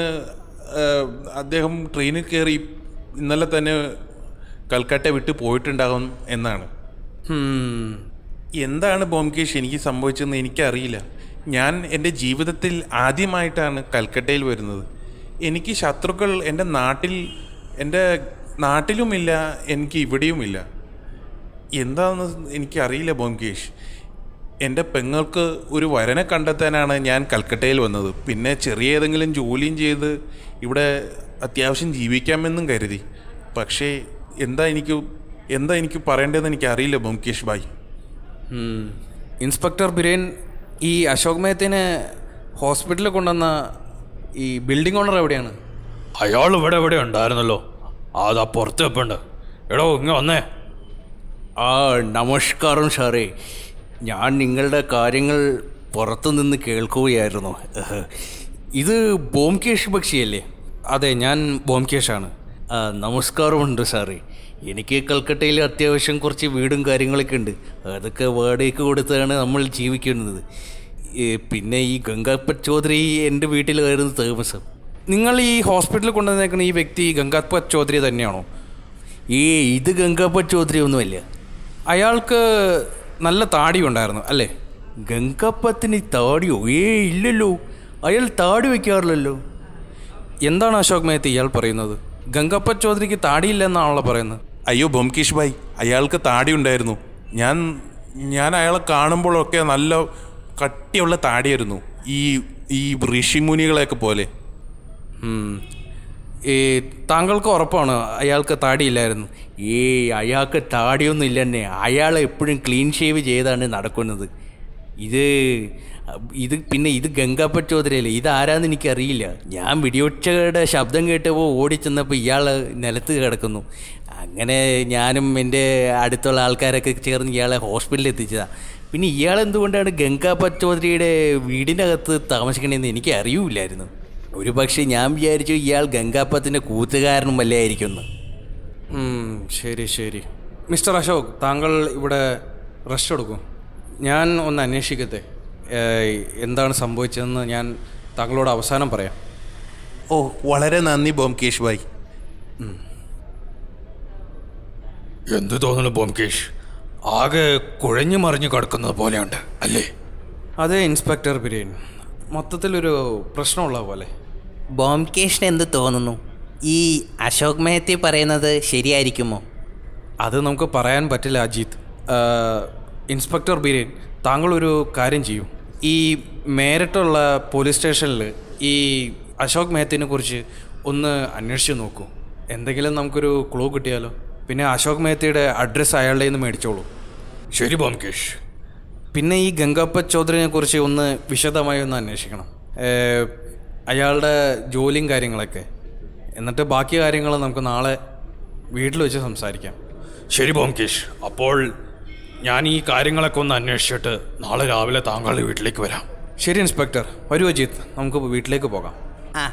അദ്ദേഹം ട്രെയിനിൽ കയറി ഇന്നലെ തന്നെ കൽക്കട്ട വിട്ട് പോയിട്ടുണ്ടാകും എന്നാണ് എന്താണ് ബോംകേഷ് എനിക്ക് സംഭവിച്ചതെന്ന് എനിക്കറിയില്ല ഞാൻ എൻ്റെ ജീവിതത്തിൽ ആദ്യമായിട്ടാണ് കൽക്കട്ടയിൽ വരുന്നത് എനിക്ക് ശത്രുക്കൾ എൻ്റെ നാട്ടിൽ എൻ്റെ നാട്ടിലുമില്ല എനിക്ക് ഇവിടെയുമില്ല എന്താണെന്ന് എനിക്കറിയില്ല ബോംകേഷ് എൻ്റെ പെങ്ങൾക്ക് ഒരു വരനെ കണ്ടെത്താനാണ് ഞാൻ കൽക്കട്ടയിൽ വന്നത് പിന്നെ ചെറിയ ഏതെങ്കിലും ജോലിയും ചെയ്ത് ഇവിടെ അത്യാവശ്യം ജീവിക്കാമെന്നും കരുതി പക്ഷേ എന്താ എനിക്ക് എന്താ എനിക്ക് പറയേണ്ടതെന്ന് എനിക്ക് അറിയില്ല ബൊംകേഷ് ഭായ് ഇൻസ്പെക്ടർ ബിരേൻ ഈ അശോക് മേത്തിനെ ഹോസ്പിറ്റലിൽ കൊണ്ടുവന്ന ഈ ബിൽഡിംഗ് ഓണർ എവിടെയാണ് അയാൾ ഇവിടെ എവിടെ ഉണ്ടായിരുന്നല്ലോ അതാ പുറത്ത് വെപ്പുണ്ട് എടോ ഇങ്ങ വന്നേ ആ നമസ്കാരം സാറേ ഞാൻ നിങ്ങളുടെ കാര്യങ്ങൾ പുറത്തു നിന്ന് കേൾക്കുകയായിരുന്നു ഇത് ബോംകേഷ് ബക്ഷിയല്ലേ അതെ ഞാൻ ബോംകേഷാണ് നമസ്കാരമുണ്ട് സാറേ എനിക്ക് കൽക്കട്ടയിൽ അത്യാവശ്യം കുറച്ച് വീടും കാര്യങ്ങളൊക്കെ ഉണ്ട് അതൊക്കെ വാടകയ്ക്ക് കൊടുത്താണ് നമ്മൾ ജീവിക്കുന്നത് പിന്നെ ഈ ഗംഗാപത് ചൗധരി എൻ്റെ വീട്ടിലായിരുന്നു താമസം നിങ്ങൾ ഈ ഹോസ്പിറ്റലിൽ കൊണ്ടുവന്നേക്കുന്ന ഈ വ്യക്തി ഗംഗാപത് ചൗധരി തന്നെയാണോ ഈ ഇത് ഗംഗാപത് ചൗധരി ഒന്നുമല്ല അയാൾക്ക് നല്ല താടി ഉണ്ടായിരുന്നു അല്ലേ ഗംഗപ്പത്തിന് താടിയോ ഏ ഇല്ലല്ലോ അയാൾ താടി വയ്ക്കാറില്ലല്ലോ എന്താണ് അശോക് മേത്തി ഇയാൾ പറയുന്നത് ഗംഗപ്പ ചൗധരിക്ക് താടിയില്ലെന്നാണല്ലോ പറയുന്നത് അയ്യോ ബൊംകീഷ് ഭായ് അയാൾക്ക് താടി ഉണ്ടായിരുന്നു ഞാൻ ഞാൻ അയാളെ കാണുമ്പോഴൊക്കെ നല്ല കട്ടിയുള്ള താടിയായിരുന്നു ഈ ഈ ഋഷിമുനികളെയൊക്കെ പോലെ ഈ താങ്കൾക്ക് ഉറപ്പാണ് അയാൾക്ക് താടിയില്ലായിരുന്നു ഏ അയാൾക്ക് താടിയൊന്നും തന്നെ അയാൾ എപ്പോഴും ക്ലീൻ ഷേവ് ചെയ്താണ് നടക്കുന്നത് ഇത് ഇത് പിന്നെ ഇത് ഗംഗാപ്പ ചോദരയല്ലേ ഇത് ആരാന്ന് എനിക്കറിയില്ല ഞാൻ വെടിയൊച്ചയുടെ ശബ്ദം കേട്ടപ്പോൾ ഓടിച്ചെന്നപ്പോൾ ഇയാൾ നിലത്ത് കിടക്കുന്നു അങ്ങനെ ഞാനും എൻ്റെ അടുത്തുള്ള ആൾക്കാരൊക്കെ ചേർന്ന് ഇയാളെ ഹോസ്പിറ്റലിൽ എത്തിച്ചതാണ് പിന്നെ ഇയാൾ എന്തുകൊണ്ടാണ് ഗംഗാപ്പ ചോദരിയുടെ വീടിനകത്ത് താമസിക്കണമെന്ന് എനിക്ക് അറിയില്ലായിരുന്നു ഒരു പക്ഷേ ഞാൻ വിചാരിച്ചു ഇയാൾ ഗംഗാപ്പത്തിൻ്റെ കൂത്തുകാരനും വല്ലേ ശരി ശരി മിസ്റ്റർ അശോക് താങ്കൾ ഇവിടെ റെസ്റ്റ് എടുക്കും ഞാൻ ഒന്ന് അന്വേഷിക്കട്ടെ എന്താണ് സംഭവിച്ചതെന്ന് ഞാൻ താങ്കളോട് അവസാനം പറയാം ഓ വളരെ നന്ദി ബോംകേഷ് ഭായ് എന്ത് തോന്നുന്നു ബോംകേഷ് ആകെ കുഴഞ്ഞു മറിഞ്ഞു കിടക്കുന്നത് പോലെയുണ്ട് അല്ലേ അതെ ഇൻസ്പെക്ടർ ബിരിയൻ മൊത്തത്തിലൊരു പ്രശ്നമുള്ള പോലെ ബോംകേഷിന് എന്ത് തോന്നുന്നു ഈ അശോക് മെഹത്തി പറയുന്നത് ശരിയായിരിക്കുമോ അത് നമുക്ക് പറയാൻ പറ്റില്ല അജിത് ഇൻസ്പെക്ടർ ബീരൻ താങ്കളൊരു കാര്യം ചെയ്യൂ ഈ മേരിട്ടുള്ള പോലീസ് സ്റ്റേഷനിൽ ഈ അശോക് മെഹത്തിനെ കുറിച്ച് ഒന്ന് അന്വേഷിച്ച് നോക്കൂ എന്തെങ്കിലും നമുക്കൊരു ക്ലൂ കിട്ടിയാലോ പിന്നെ അശോക് മെഹത്തിയുടെ അഡ്രസ്സ് അയാളുടെ നിന്ന് മേടിച്ചോളൂ ശരി ബോംകേഷ് പിന്നെ ഈ ഗംഗാപ്പ ചൗധരിനെ കുറിച്ച് ഒന്ന് വിശദമായി ഒന്ന് അന്വേഷിക്കണം അയാളുടെ ജോലിയും കാര്യങ്ങളൊക്കെ എന്നിട്ട് ബാക്കി കാര്യങ്ങൾ നമുക്ക് നാളെ വീട്ടിൽ വെച്ച് സംസാരിക്കാം ശരി ബോംകേഷ് അപ്പോൾ ഞാൻ ഈ കാര്യങ്ങളൊക്കെ ഒന്ന് അന്വേഷിച്ചിട്ട് നാളെ രാവിലെ താങ്കളുടെ വീട്ടിലേക്ക് വരാം ശരി ഇൻസ്പെക്ടർ വരൂ അജിത്ത് നമുക്ക് വീട്ടിലേക്ക് പോകാം ആ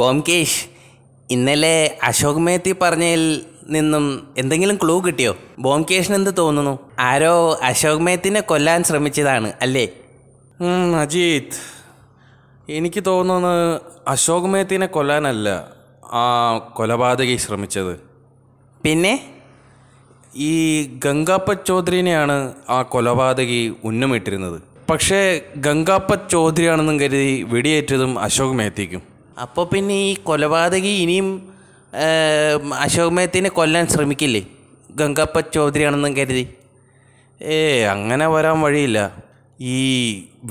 ബോംകേഷ് ഇന്നലെ അശോക് മേത്തി പറഞ്ഞതിൽ നിന്നും എന്തെങ്കിലും ക്ലൂ കിട്ടിയോ ബോംകേഷിന് എന്ത് തോന്നുന്നു ആരോ അശോക് മേത്തിനെ കൊല്ലാൻ ശ്രമിച്ചതാണ് അല്ലേ അജീത് എനിക്ക് തോന്നുന്നത് അശോക് മേത്തിനെ കൊല്ലാനല്ല ആ കൊലപാതകി ശ്രമിച്ചത് പിന്നെ ഈ ഗംഗാപ്പ ചൗധരിനെയാണ് ആ കൊലപാതകി ഉന്നമിട്ടിരുന്നത് പക്ഷേ ഗംഗാപ്പ ചോദ്രിയാണെന്നും കരുതി വെടിയേറ്റതും അശോക് മേത്തിക്കും അപ്പോൾ പിന്നെ ഈ കൊലപാതകി ഇനിയും അശോക് മേത്തിനെ കൊല്ലാൻ ശ്രമിക്കില്ലേ ഗംഗാപ്പ ചൗധരിയാണെന്നും കരുതി ഏ അങ്ങനെ വരാൻ വഴിയില്ല ഈ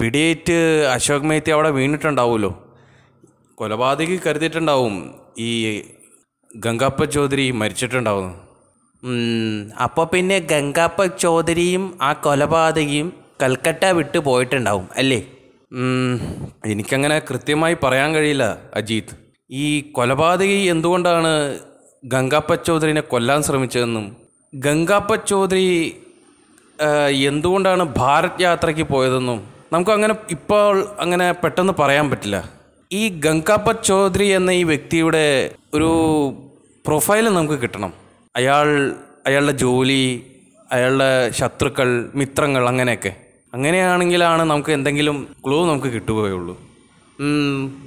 വെടിയേറ്റ് അശോക് മേത്തി അവിടെ വീണിട്ടുണ്ടാവുമല്ലോ കൊലപാതകി കരുതിയിട്ടുണ്ടാവും ഈ ഗംഗാപ്പ ചൗധരി മരിച്ചിട്ടുണ്ടാവും അപ്പോൾ പിന്നെ ഗംഗാപ്പ ചൗധരിയും ആ കൊലപാതകിയും കൽക്കട്ട വിട്ട് പോയിട്ടുണ്ടാവും അല്ലേ എനിക്കങ്ങനെ കൃത്യമായി പറയാൻ കഴിയില്ല അജീത് ഈ കൊലപാതകി എന്തുകൊണ്ടാണ് ഗംഗാപ്പ ചൗധരിനെ കൊല്ലാൻ ശ്രമിച്ചതെന്നും ഗംഗാപ്പ ചൗധരി എന്തുകൊണ്ടാണ് ഭാരത് യാത്രയ്ക്ക് പോയതെന്നും നമുക്ക് അങ്ങനെ ഇപ്പോൾ അങ്ങനെ പെട്ടെന്ന് പറയാൻ പറ്റില്ല ഈ ഗംഗാപ്പ ചൗധരി എന്ന ഈ വ്യക്തിയുടെ ഒരു പ്രൊഫൈൽ നമുക്ക് കിട്ടണം അയാൾ അയാളുടെ ജോലി അയാളുടെ ശത്രുക്കൾ മിത്രങ്ങൾ അങ്ങനെയൊക്കെ അങ്ങനെയാണെങ്കിലാണ് നമുക്ക് എന്തെങ്കിലും ക്ലൂ നമുക്ക് കിട്ടുകയുള്ളൂ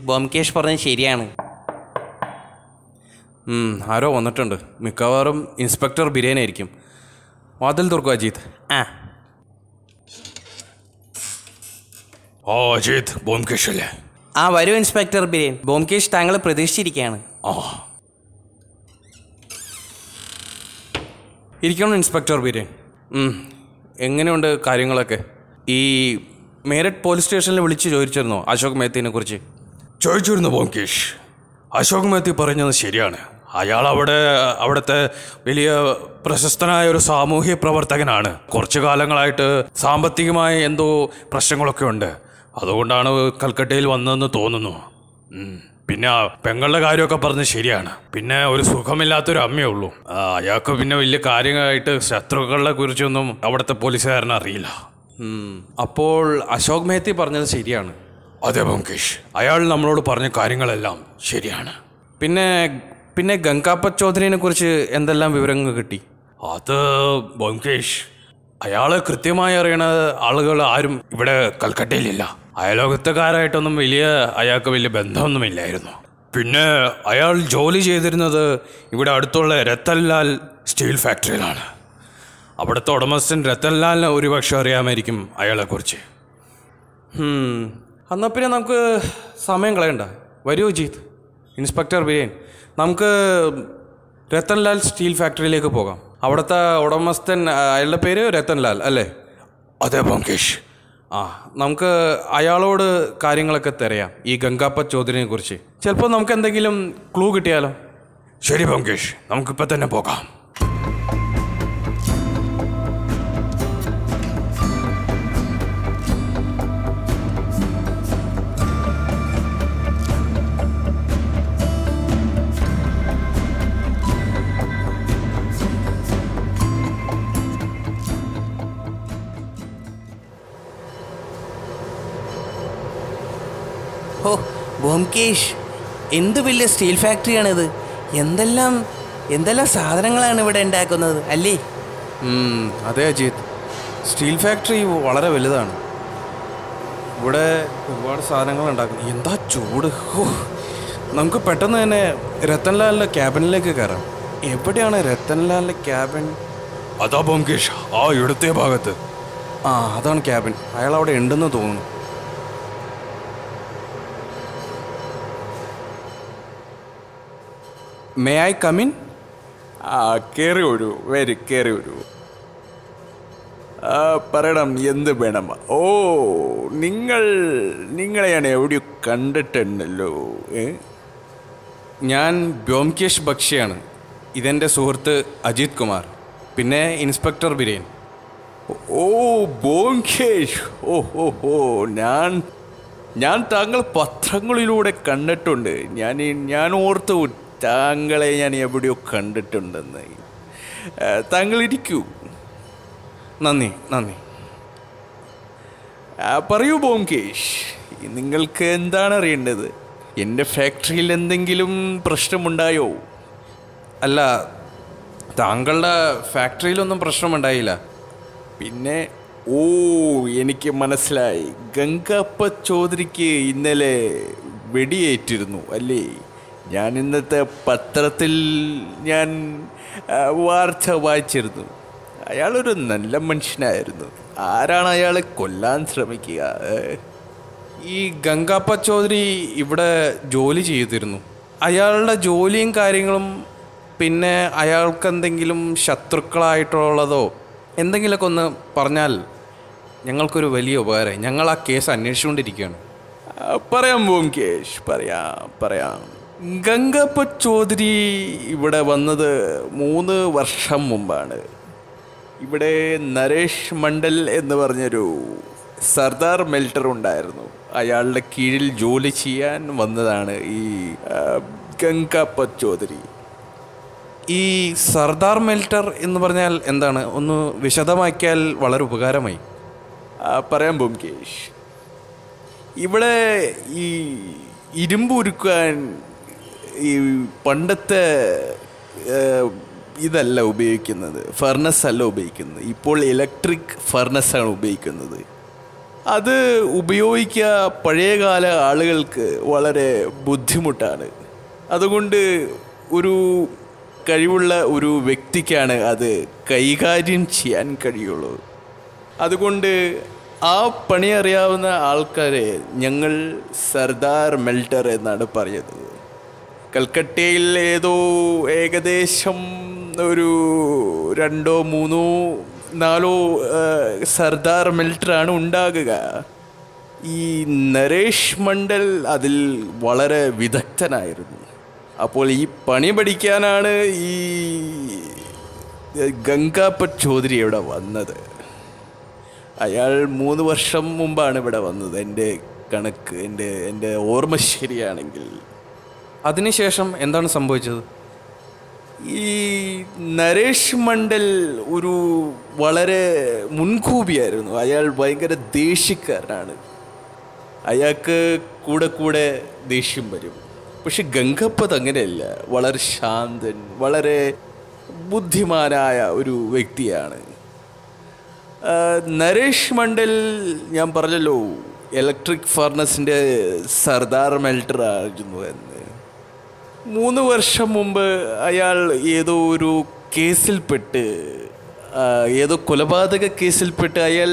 ബോംകേഷ് പറഞ്ഞത് ശരിയാണ് ആരോ വന്നിട്ടുണ്ട് മിക്കവാറും ഇൻസ്പെക്ടർ ബിരേൻ ആയിരിക്കും വാതിൽ തുറക്കും അജീത് ആ ഓ അജിത് ബോംകേഷ് അല്ലേ ആ വരൂ ഇൻസ്പെക്ടർ ബിരേൻ ബോംകേഷ് താങ്കൾ പ്രതീക്ഷിച്ചിരിക്കുകയാണ് ഓ ഇരിക്കണം ഇൻസ്പെക്ടർ ബിരേൻ എങ്ങനെയുണ്ട് കാര്യങ്ങളൊക്കെ ഈ മേരട്ട് പോലീസ് സ്റ്റേഷനിൽ വിളിച്ച് ചോദിച്ചിരുന്നോ അശോക് മേത്തിനെ കുറിച്ച് ചോദിച്ചിരുന്നു ബോംകേഷ് അശോക് മേത്തി പറഞ്ഞത് ശരിയാണ് അയാൾ അവിടെ അവിടുത്തെ വലിയ പ്രശസ്തനായ ഒരു സാമൂഹ്യ പ്രവർത്തകനാണ് കുറച്ചു കാലങ്ങളായിട്ട് സാമ്പത്തികമായ എന്തോ പ്രശ്നങ്ങളൊക്കെ ഉണ്ട് അതുകൊണ്ടാണ് കൽക്കട്ടയിൽ വന്നതെന്ന് തോന്നുന്നു പിന്നെ പെങ്ങളുടെ കാര്യമൊക്കെ പറഞ്ഞ് ശരിയാണ് പിന്നെ ഒരു സുഖമില്ലാത്തൊരു അമ്മയേ ഉള്ളൂ അയാൾക്ക് പിന്നെ വലിയ കാര്യങ്ങളായിട്ട് ശത്രുക്കളെ കുറിച്ചൊന്നും അവിടുത്തെ പോലീസുകാരനറിയില്ല അപ്പോൾ അശോക് മേത്തി പറഞ്ഞത് ശരിയാണ് അതെ ബംകേഷ് അയാൾ നമ്മളോട് പറഞ്ഞ കാര്യങ്ങളെല്ലാം ശരിയാണ് പിന്നെ പിന്നെ ഗംഗാപ്പ ചൗധരിനെ കുറിച്ച് എന്തെല്ലാം വിവരങ്ങൾ കിട്ടി അത് ബംകേഷ് അയാളെ കൃത്യമായി അറിയണ ആളുകൾ ആരും ഇവിടെ കൽക്കട്ടയിലില്ല അയലോകത്തുകാരായിട്ടൊന്നും വലിയ അയാൾക്ക് വലിയ ബന്ധമൊന്നുമില്ലായിരുന്നു പിന്നെ അയാൾ ജോലി ചെയ്തിരുന്നത് ഇവിടെ അടുത്തുള്ള രത്തൻലാൽ സ്റ്റീൽ ഫാക്ടറിയിലാണ് അവിടുത്തെ ഉടമസ്ഥൻ രത്തൻലാലിന് ഒരുപക്ഷെ അറിയാമായിരിക്കും അയാളെക്കുറിച്ച് എന്നാൽ പിന്നെ നമുക്ക് സമയം കളയണ്ട വരൂ ജീത് ഇൻസ്പെക്ടർ ബിരേൻ നമുക്ക് രത്തൻലാൽ സ്റ്റീൽ ഫാക്ടറിയിലേക്ക് പോകാം അവിടുത്തെ ഉടമസ്ഥൻ അയാളുടെ പേര് രത്തൻലാൽ അല്ലേ അതെ ബോങ്കേഷ് ആ നമുക്ക് അയാളോട് കാര്യങ്ങളൊക്കെ തിരയാം ഈ ഗംഗാപ്പ ചോദരിനെ കുറിച്ച് ചിലപ്പോൾ നമുക്ക് എന്തെങ്കിലും ക്ലൂ കിട്ടിയാലോ ശരി ബോങ്കേഷ് നമുക്കിപ്പോൾ തന്നെ പോകാം ബ്യോംകേഷ് എന്ത് വലിയ സ്റ്റീൽ ഫാക്ടറിയാണിത് എന്തെല്ലാം എന്തെല്ലാം സാധനങ്ങളാണ് ഇവിടെ ഉണ്ടാക്കുന്നത് അല്ലേ അതെ അജിത് സ്റ്റീൽ ഫാക്ടറി വളരെ വലുതാണ് ഇവിടെ ഒരുപാട് സാധനങ്ങൾ ഉണ്ടാക്കുന്നു എന്താ ചൂട് നമുക്ക് പെട്ടെന്ന് തന്നെ രത്തൻലാലിൻ്റെ ക്യാബിനിലേക്ക് കയറാം എവിടെയാണ് രത്തൻലാലിൻ്റെ ക്യാബിൻ അതാ ബോംകേഷ് ആ ഇടത്തെ ഭാഗത്ത് ആ അതാണ് ക്യാബിൻ അയാൾ അവിടെ ഉണ്ടെന്ന് തോന്നുന്നു മേ ഐ കമിൻ കയറി വരൂ വരി കയറി വരൂ പറയണം എന്ത് വേണം ഓ നിങ്ങൾ നിങ്ങളെ ഞാൻ എവിടെയോ കണ്ടിട്ടുണ്ടല്ലോ ഞാൻ ബ്യോംകേഷ് ബക്ഷിയാണ് ഇതെൻ്റെ സുഹൃത്ത് അജിത് കുമാർ പിന്നെ ഇൻസ്പെക്ടർ ബിരേൻ ഓ ബോംകേഷ് ഓ ഹോ ഹോ ഞാൻ ഞാൻ താങ്കൾ പത്രങ്ങളിലൂടെ കണ്ടിട്ടുണ്ട് ഞാൻ ഞാൻ ഓർത്ത് താങ്കളെ ഞാൻ എവിടെയോ കണ്ടിട്ടുണ്ടെന്ന് താങ്കൾ ഇരിക്കൂ നന്ദി നന്ദി പറയൂ ബോംകേഷ് നിങ്ങൾക്ക് എന്താണ് അറിയേണ്ടത് എൻ്റെ ഫാക്ടറിയിൽ എന്തെങ്കിലും പ്രശ്നമുണ്ടായോ അല്ല താങ്കളുടെ ഫാക്ടറിയിലൊന്നും പ്രശ്നമുണ്ടായില്ല പിന്നെ ഓ എനിക്ക് മനസ്സിലായി ഗംഗാപ്പ ചോദരിക്ക് ഇന്നലെ വെടിയേറ്റിരുന്നു അല്ലേ ഞാൻ ഇന്നത്തെ പത്രത്തിൽ ഞാൻ വാർത്ത വായിച്ചിരുന്നു അയാളൊരു നല്ല മനുഷ്യനായിരുന്നു ആരാണ് അയാളെ കൊല്ലാൻ ശ്രമിക്കുക ഈ ഗംഗാപ്പ ചൗധരി ഇവിടെ ജോലി ചെയ്തിരുന്നു അയാളുടെ ജോലിയും കാര്യങ്ങളും പിന്നെ അയാൾക്ക് എന്തെങ്കിലും ശത്രുക്കളായിട്ടുള്ളതോ എന്തെങ്കിലുമൊക്കെ ഒന്ന് പറഞ്ഞാൽ ഞങ്ങൾക്കൊരു വലിയ ഉപകാരം ഞങ്ങൾ ആ കേസ് അന്വേഷിച്ചുകൊണ്ടിരിക്കുകയാണ് പറയാം കേഷ് പറയാം പറയാം ഗംഗപ്പ ചോദരി ഇവിടെ വന്നത് മൂന്ന് വർഷം മുമ്പാണ് ഇവിടെ നരേഷ് മണ്ഡൽ എന്ന് പറഞ്ഞൊരു സർദാർ മെൽറ്റർ ഉണ്ടായിരുന്നു അയാളുടെ കീഴിൽ ജോലി ചെയ്യാൻ വന്നതാണ് ഈ ഗംഗപ്പ ചോദരി ഈ സർദാർ മെൽറ്റർ എന്ന് പറഞ്ഞാൽ എന്താണ് ഒന്ന് വിശദമാക്കിയാൽ വളരെ ഉപകാരമായി പറയാൻ ബോംകേഷ് ഇവിടെ ഈ ഇരുമ്പ് ഉരുക്കാൻ ഈ പണ്ടത്തെ ഇതല്ല ഉപയോഗിക്കുന്നത് ഫർണസ് അല്ല ഉപയോഗിക്കുന്നത് ഇപ്പോൾ ഇലക്ട്രിക് ഫർണസ്സാണ് ഉപയോഗിക്കുന്നത് അത് ഉപയോഗിക്കുക പഴയകാല ആളുകൾക്ക് വളരെ ബുദ്ധിമുട്ടാണ് അതുകൊണ്ട് ഒരു കഴിവുള്ള ഒരു വ്യക്തിക്കാണ് അത് കൈകാര്യം ചെയ്യാൻ കഴിയുള്ളത് അതുകൊണ്ട് ആ പണി അറിയാവുന്ന ആൾക്കാരെ ഞങ്ങൾ സർദാർ മെൽട്ടർ എന്നാണ് പറയുന്നത് കൽക്കട്ടയിൽ ഏതോ ഏകദേശം ഒരു രണ്ടോ മൂന്നോ നാലോ സർദാർ മിൽട്ടറാണ് ഉണ്ടാകുക ഈ നരേഷ് മണ്ഡൽ അതിൽ വളരെ വിദഗ്ധനായിരുന്നു അപ്പോൾ ഈ പണി പഠിക്കാനാണ് ഈ ഗംഗാപ്പ ചോദരി ഇവിടെ വന്നത് അയാൾ മൂന്ന് വർഷം മുമ്പാണ് ഇവിടെ വന്നത് എൻ്റെ കണക്ക് എൻ്റെ എൻ്റെ ഓർമ്മ ശരിയാണെങ്കിൽ അതിനുശേഷം എന്താണ് സംഭവിച്ചത് ഈ നരേഷ് മണ്ഡൽ ഒരു വളരെ മുൻകൂപിയായിരുന്നു അയാൾ ഭയങ്കര ദേഷ്യക്കാരനാണ് അയാൾക്ക് കൂടെ കൂടെ ദേഷ്യം വരും പക്ഷെ ഗംഗപ്പത് അങ്ങനെയല്ല വളരെ ശാന്തൻ വളരെ ബുദ്ധിമാനായ ഒരു വ്യക്തിയാണ് നരേഷ് മണ്ഡൽ ഞാൻ പറഞ്ഞല്ലോ ഇലക്ട്രിക് ഫർണസിൻ്റെ സർദാർ മെൽട്ടർ ആയിരുന്നു എന്ന് മൂന്ന് വർഷം മുമ്പ് അയാൾ ഏതോ ഒരു കേസിൽപ്പെട്ട് ഏതോ കൊലപാതക കേസിൽപ്പെട്ട് അയാൾ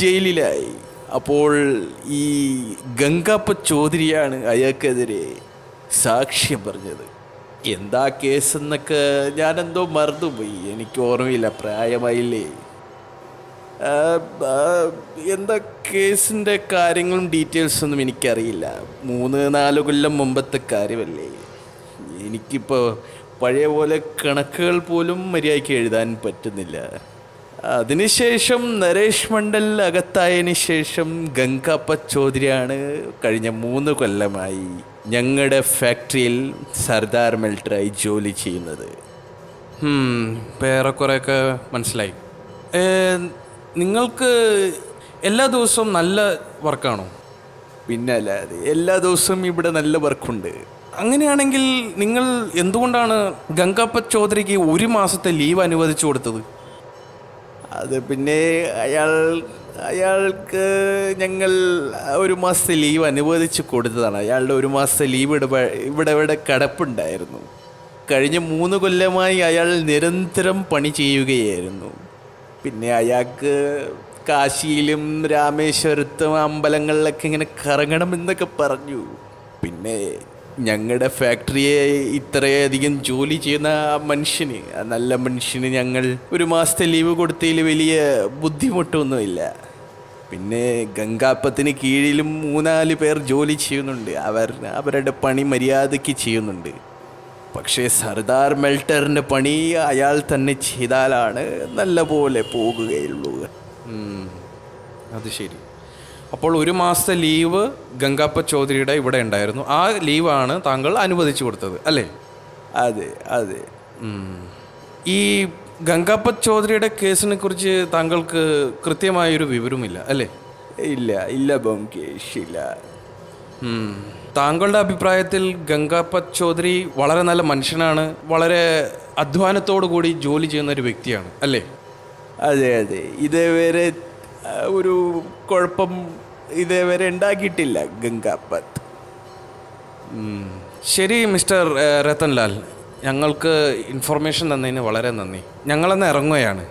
ജയിലിലായി അപ്പോൾ ഈ ഗംഗാപ്പ ചോദരിയാണ് അയാൾക്കെതിരെ സാക്ഷ്യം പറഞ്ഞത് എന്താ കേസെന്നൊക്കെ ഞാനെന്തോ മറന്നുപോയി എനിക്ക് ഓർമ്മയില്ല പ്രായമായില്ലേ എന്താ കേസിൻ്റെ കാര്യങ്ങളും ഡീറ്റെയിൽസൊന്നും എനിക്കറിയില്ല മൂന്ന് നാല് കൊല്ലം മുമ്പത്തെ കാര്യമല്ലേ എനിക്കിപ്പോൾ പഴയ പോലെ കണക്കുകൾ പോലും മര്യാദയ്ക്ക് എഴുതാൻ പറ്റുന്നില്ല അതിനുശേഷം നരേഷ് മണ്ഡൽ അകത്തായതിന് ശേഷം ഗംഗാപ്പ ചോദരിയാണ് കഴിഞ്ഞ മൂന്ന് കൊല്ലമായി ഞങ്ങളുടെ ഫാക്ടറിയിൽ സർദാർ മെൽട്ടറായി ജോലി ചെയ്യുന്നത് വേറെക്കുറെയൊക്കെ മനസ്സിലായി നിങ്ങൾക്ക് എല്ലാ ദിവസവും നല്ല വർക്കാണോ പിന്നല്ല എല്ലാ ദിവസവും ഇവിടെ നല്ല വർക്കുണ്ട് അങ്ങനെയാണെങ്കിൽ നിങ്ങൾ എന്തുകൊണ്ടാണ് ഗംഗാപ്പത് ചൗധരിക്ക് ഒരു മാസത്തെ ലീവ് അനുവദിച്ചു കൊടുത്തത് അത് പിന്നെ അയാൾ അയാൾക്ക് ഞങ്ങൾ ഒരു മാസത്തെ ലീവ് അനുവദിച്ച് കൊടുത്തതാണ് അയാളുടെ ഒരു മാസത്തെ ലീവ് ഇവിടെ ഇവിടെ ഇവിടെ കിടപ്പുണ്ടായിരുന്നു കഴിഞ്ഞ മൂന്ന് കൊല്ലമായി അയാൾ നിരന്തരം പണി ചെയ്യുകയായിരുന്നു പിന്നെ അയാൾക്ക് കാശിയിലും രാമേശ്വരത്തും അമ്പലങ്ങളിലൊക്കെ ഇങ്ങനെ കറങ്ങണം എന്നൊക്കെ പറഞ്ഞു പിന്നെ ഞങ്ങളുടെ ഫാക്ടറിയെ ഇത്രയധികം ജോലി ചെയ്യുന്ന ആ മനുഷ്യന് നല്ല മനുഷ്യന് ഞങ്ങൾ ഒരു മാസത്തെ ലീവ് കൊടുത്തതിൽ വലിയ ബുദ്ധിമുട്ടൊന്നുമില്ല പിന്നെ ഗംഗാപ്പത്തിന് കീഴിലും മൂന്നാല് പേർ ജോലി ചെയ്യുന്നുണ്ട് അവർ അവരുടെ പണി മര്യാദയ്ക്ക് ചെയ്യുന്നുണ്ട് പക്ഷേ സർദാർ മെൽട്ടറിൻ്റെ പണി അയാൾ തന്നെ ചെയ്താലാണ് നല്ല പോലെ പോകുകയുള്ളൂ അത് ശരി അപ്പോൾ ഒരു മാസത്തെ ലീവ് ഗംഗാപ്പ ചൗധരിയുടെ ഇവിടെ ഉണ്ടായിരുന്നു ആ ലീവാണ് താങ്കൾ അനുവദിച്ചു കൊടുത്തത് അല്ലേ അതെ അതെ ഈ ഗംഗാപ്പ ചൗധരിയുടെ കേസിനെ കുറിച്ച് താങ്കൾക്ക് കൃത്യമായൊരു വിവരമില്ല അല്ലേ ഇല്ല ഇല്ല ബോംകേഷ് ഇല്ല താങ്കളുടെ അഭിപ്രായത്തിൽ ഗംഗാപ്പ ചൗധരി വളരെ നല്ല മനുഷ്യനാണ് വളരെ അധ്വാനത്തോടു കൂടി ജോലി ചെയ്യുന്ന ഒരു വ്യക്തിയാണ് അല്ലേ അതെ അതെ ഇതേവരെ ഒരു കുഴപ്പം ഇതേവരെ ഉണ്ടാക്കിയിട്ടില്ല ഗംഗാപത്ത് ശരി മിസ്റ്റർ രത്തൻലാൽ ഞങ്ങൾക്ക് ഇൻഫർമേഷൻ തന്നതിന് വളരെ നന്ദി ഞങ്ങളെന്ന് ഇറങ്ങുകയാണ്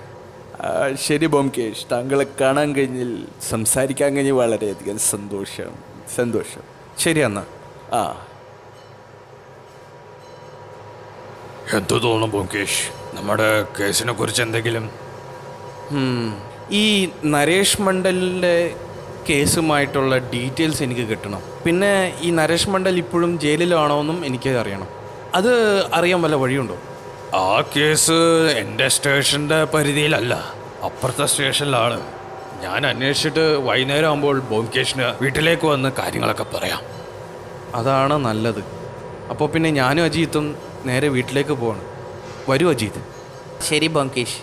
ശരി ബോംകേഷ് താങ്കളെ കാണാൻ കഴിഞ്ഞിൽ സംസാരിക്കാൻ കഴിഞ്ഞ് വളരെയധികം സന്തോഷം സന്തോഷം ശരി എന്നാ ആ എന്തു തോന്നും ബോംകേഷ് നമ്മുടെ കേസിനെ കുറിച്ച് എന്തെങ്കിലും ഈ നരേഷ് മണ്ഡലിൻ്റെ കേസുമായിട്ടുള്ള ഡീറ്റെയിൽസ് എനിക്ക് കിട്ടണം പിന്നെ ഈ നരേഷ് മണ്ഡൽ ഇപ്പോഴും ജയിലിലാണോ എന്നും എനിക്ക് അറിയണം അത് അറിയാൻ വല്ല വഴിയുണ്ടോ ആ കേസ് എൻ്റെ സ്റ്റേഷൻ്റെ പരിധിയിലല്ല അപ്പുറത്തെ സ്റ്റേഷനിലാണ് ഞാൻ അന്വേഷിച്ചിട്ട് വൈകുന്നേരം ആകുമ്പോൾ ബോംകേഷിന് വീട്ടിലേക്ക് വന്ന് കാര്യങ്ങളൊക്കെ പറയാം അതാണ് നല്ലത് അപ്പോൾ പിന്നെ ഞാനും അജിത്തും നേരെ വീട്ടിലേക്ക് പോകണം വരൂ അജീത് ശരി ബോംകേഷ്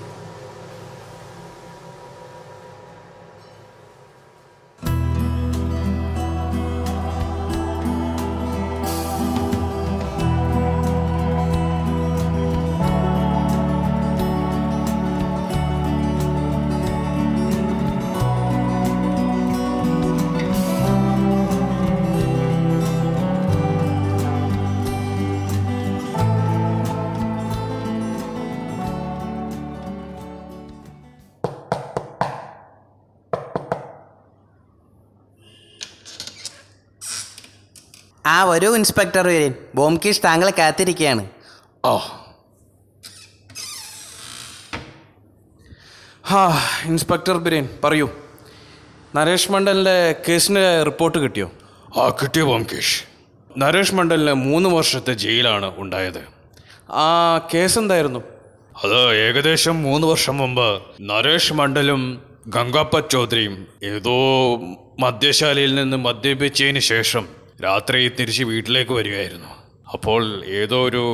വരൂ ഇൻസ്പെക്ടർ വരേൻ ബോംകേഷ് താങ്കളെ കാത്തിരിക്കുകയാണ് ഓ ഹാ ഇൻസ്പെക്ടർ ബിരേൻ പറയൂ നരേഷ് മണ്ഡലിൻ്റെ കേസിൻ്റെ റിപ്പോർട്ട് കിട്ടിയോ ആ കിട്ടിയോ ബോംകേഷ് നരേഷ് മണ്ഡലിന് മൂന്ന് വർഷത്തെ ജയിലാണ് ഉണ്ടായത് ആ കേസ് എന്തായിരുന്നു അത് ഏകദേശം മൂന്ന് വർഷം മുമ്പ് നരേഷ് മണ്ഡലും ഗംഗാപ്പ ചൗധരിയും ഏതോ മദ്യശാലയിൽ നിന്ന് മദ്യപിച്ചതിന് ശേഷം രാത്രി തിരിച്ച് വീട്ടിലേക്ക് വരികയായിരുന്നു അപ്പോൾ ഏതോ ഒരു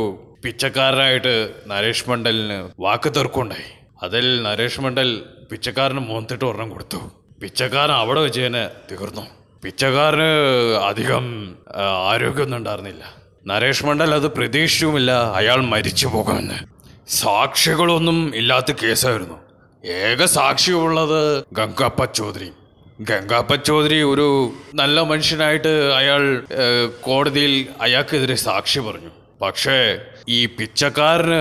പിച്ചക്കാരനായിട്ട് നരേഷ് മണ്ഡലിന് വാക്ക് തീർക്കുണ്ടായി അതിൽ നരേഷ് മണ്ഡൽ പിച്ചക്കാരന് മൂന്നിട്ട് ഒരെണ്ണം കൊടുത്തു പിച്ചക്കാരൻ അവിടെ വെച്ച് തന്നെ തീർന്നു പിച്ചക്കാരന് അധികം ആരോഗ്യമൊന്നും ഉണ്ടായിരുന്നില്ല നരേഷ് മണ്ഡൽ അത് പ്രതീക്ഷിച്ചുമില്ല അയാൾ മരിച്ചു പോകുമെന്ന് സാക്ഷികളൊന്നും ഇല്ലാത്ത കേസായിരുന്നു ഏക സാക്ഷിയുള്ളത് ഗംഗപ്പ ചൗധരി ഗംഗാപ്പ ചൗധരി ഒരു നല്ല മനുഷ്യനായിട്ട് അയാൾ കോടതിയിൽ അയാൾക്കെതിരെ സാക്ഷി പറഞ്ഞു പക്ഷേ ഈ പിച്ചക്കാരന്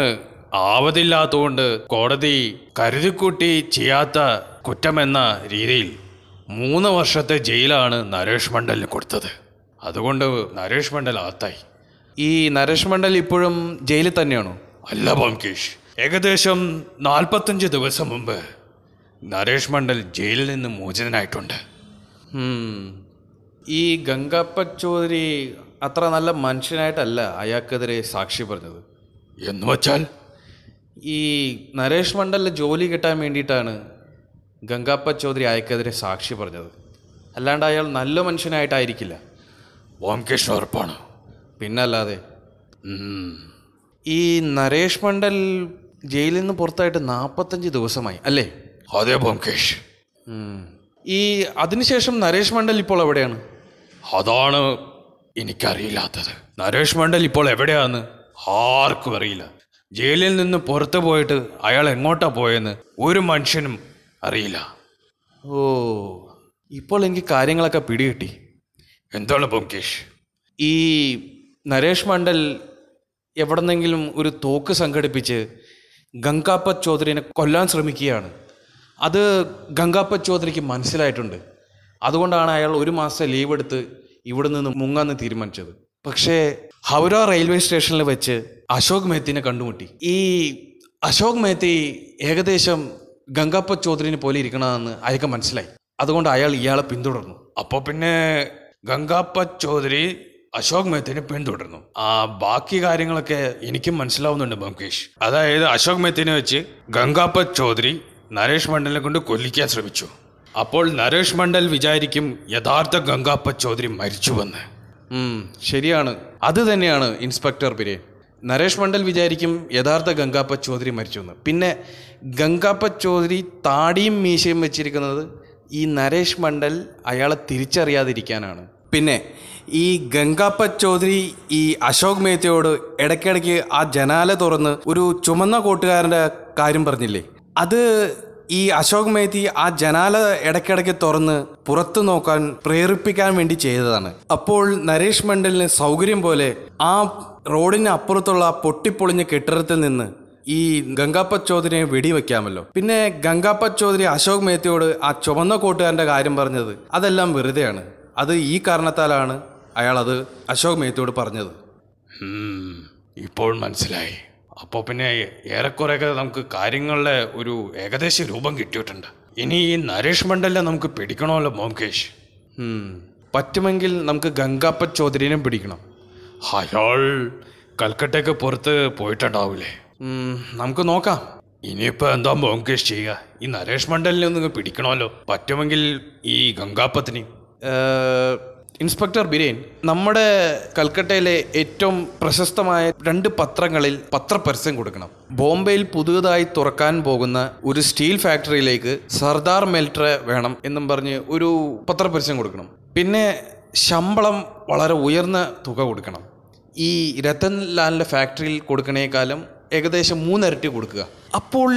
ആവതില്ലാത്തതുകൊണ്ട് കോടതി കരുതിക്കൂട്ടി ചെയ്യാത്ത കുറ്റമെന്ന രീതിയിൽ മൂന്ന് വർഷത്തെ ജയിലാണ് നരേഷ് മണ്ഡലിന് കൊടുത്തത് അതുകൊണ്ട് നരേഷ് മണ്ഡൽ ആത്തായി ഈ നരേഷ് മണ്ഡൽ ഇപ്പോഴും ജയിലിൽ തന്നെയാണോ അല്ല ബംകേഷ് ഏകദേശം നാൽപ്പത്തഞ്ച് ദിവസം മുമ്പ് നരേഷ് മണ്ഡൽ ജയിലിൽ നിന്ന് മോചിതനായിട്ടുണ്ട് ഈ ഗംഗാപ്പ ചോദരി അത്ര നല്ല മനുഷ്യനായിട്ടല്ല അയാൾക്കെതിരെ സാക്ഷി പറഞ്ഞത് എന്ന് വച്ചാൽ ഈ നരേഷ് മണ്ഡലിൽ ജോലി കിട്ടാൻ വേണ്ടിയിട്ടാണ് ഗംഗാപ്പ ചോദരി അയാൾക്കെതിരെ സാക്ഷി പറഞ്ഞത് അല്ലാണ്ട് അയാൾ നല്ല മനുഷ്യനായിട്ടായിരിക്കില്ല ഓംകേഷ് ഉറപ്പാണ് പിന്നല്ലാതെ ഈ നരേഷ് മണ്ഡൽ ജയിലിൽ നിന്ന് പുറത്തായിട്ട് നാൽപ്പത്തഞ്ച് ദിവസമായി അല്ലേ അതെ ബോംകേഷ് ഈ അതിനുശേഷം നരേഷ് മണ്ഡൽ ഇപ്പോൾ എവിടെയാണ് അതാണ് എനിക്കറിയില്ലാത്തത് നരേഷ് മണ്ഡൽ ഇപ്പോൾ എവിടെയാന്ന് ആർക്കും അറിയില്ല ജയിലിൽ നിന്ന് പുറത്തു പോയിട്ട് അയാൾ എങ്ങോട്ടാ പോയെന്ന് ഒരു മനുഷ്യനും അറിയില്ല ഓ ഇപ്പോൾ എനിക്ക് കാര്യങ്ങളൊക്കെ പിടികിട്ടി എന്താണ് ബോംകേഷ് ഈ നരേഷ് മണ്ഡൽ എവിടെന്നെങ്കിലും ഒരു തോക്ക് സംഘടിപ്പിച്ച് ഗംഗാപത് ചൗധരിനെ കൊല്ലാൻ ശ്രമിക്കുകയാണ് അത് ഗംഗാപ്പ ചോദരിക്ക് മനസ്സിലായിട്ടുണ്ട് അതുകൊണ്ടാണ് അയാൾ ഒരു മാസം ലീവ് എടുത്ത് ഇവിടെ നിന്ന് മുങ്ങാന്ന് തീരുമാനിച്ചത് പക്ഷേ ഹൗര റെയിൽവേ സ്റ്റേഷനിൽ വെച്ച് അശോക് മെഹത്തിനെ കണ്ടുമുട്ടി ഈ അശോക് മെഹത്തി ഏകദേശം ഗംഗാപ്പ ചോദരിനെ പോലെ ഇരിക്കണമെന്ന് അയാൾക്ക് മനസ്സിലായി അതുകൊണ്ട് അയാൾ ഇയാളെ പിന്തുടർന്നു അപ്പോൾ പിന്നെ ഗംഗാപ്പ ചോദരി അശോക് മെഹത്തിനെ പിന്തുടർന്നു ആ ബാക്കി കാര്യങ്ങളൊക്കെ എനിക്കും മനസ്സിലാവുന്നുണ്ട് ബംകേഷ് അതായത് അശോക് മെഹത്തിനെ വെച്ച് ഗംഗാപ്പ ചോദരി നരേഷ് മണ്ഡലിനെ കൊണ്ട് കൊല്ലിക്കാൻ ശ്രമിച്ചു അപ്പോൾ നരേഷ് മണ്ഡൽ വിചാരിക്കും യഥാർത്ഥ ഗംഗാപ്പ ചൗധരി മരിച്ചുവെന്ന് ശരിയാണ് അത് തന്നെയാണ് ഇൻസ്പെക്ടർ ബിരേ നരേഷ് മണ്ഡൽ വിചാരിക്കും യഥാർത്ഥ ഗംഗാപ്പ ചൗധരി മരിച്ചുവെന്ന് പിന്നെ ഗംഗാപ്പ ചൗധരി താടിയും മീശയും വെച്ചിരിക്കുന്നത് ഈ നരേഷ് മണ്ഡൽ അയാളെ തിരിച്ചറിയാതിരിക്കാനാണ് പിന്നെ ഈ ഗംഗാപ്പ ചൗധരി ഈ അശോക് മേത്തയോട് ഇടയ്ക്കിടയ്ക്ക് ആ ജനാല തുറന്ന് ഒരു ചുമന്ന കൂട്ടുകാരൻ്റെ കാര്യം പറഞ്ഞില്ലേ അത് ഈ അശോക് മേത്തി ആ ജനാല ഇടയ്ക്കിടയ്ക്ക് തുറന്ന് പുറത്തു നോക്കാൻ പ്രേരിപ്പിക്കാൻ വേണ്ടി ചെയ്തതാണ് അപ്പോൾ നരേഷ് മണ്ഡലിന് സൗകര്യം പോലെ ആ റോഡിന് അപ്പുറത്തുള്ള പൊട്ടിപ്പൊളിഞ്ഞ കെട്ടിടത്തിൽ നിന്ന് ഈ ഗംഗാപ്പ ചോദരിയെ വെടിവെക്കാമല്ലോ പിന്നെ ഗംഗാപ്പ ചോദരി അശോക് മേത്തിയോട് ആ ചുവന്ന കൂട്ടുകാരൻ്റെ കാര്യം പറഞ്ഞത് അതെല്ലാം വെറുതെയാണ് അത് ഈ കാരണത്താലാണ് അയാൾ അത് അശോക് മേത്തിയോട് പറഞ്ഞത് ഇപ്പോൾ മനസ്സിലായി അപ്പോൾ പിന്നെ ഏറെക്കുറെയൊക്കെ നമുക്ക് കാര്യങ്ങളുടെ ഒരു ഏകദേശ രൂപം കിട്ടിയിട്ടുണ്ട് ഇനി ഈ നരേഷ് മണ്ഡലിനെ നമുക്ക് പിടിക്കണമല്ലോ മോംകേഷ് പറ്റുമെങ്കിൽ നമുക്ക് ഗംഗാപ്പ ചൗധരിനെ പിടിക്കണം അയാൾ കൽക്കട്ടയ്ക്ക് പുറത്ത് പോയിട്ടുണ്ടാവില്ലേ നമുക്ക് നോക്കാം ഇനിയിപ്പോൾ എന്താ മോംകേഷ് ചെയ്യുക ഈ നരേഷ് മണ്ഡലിനെ ഒന്ന് പിടിക്കണമല്ലോ പറ്റുമെങ്കിൽ ഈ ഗംഗാപ്പത്തിനെയും ഇൻസ്പെക്ടർ ബിരേൻ നമ്മുടെ കൽക്കട്ടയിലെ ഏറ്റവും പ്രശസ്തമായ രണ്ട് പത്രങ്ങളിൽ പത്രപരസ്യം കൊടുക്കണം ബോംബെയിൽ പുതുതായി തുറക്കാൻ പോകുന്ന ഒരു സ്റ്റീൽ ഫാക്ടറിയിലേക്ക് സർദാർ മെൽട്ര വേണം എന്നും പറഞ്ഞ് ഒരു പത്രപരസ്യം കൊടുക്കണം പിന്നെ ശമ്പളം വളരെ ഉയർന്ന തുക കൊടുക്കണം ഈ രത്തൻ ലാലിൻ്റെ ഫാക്ടറിയിൽ കൊടുക്കണേക്കാളും ഏകദേശം മൂന്നരട്ടി കൊടുക്കുക അപ്പോൾ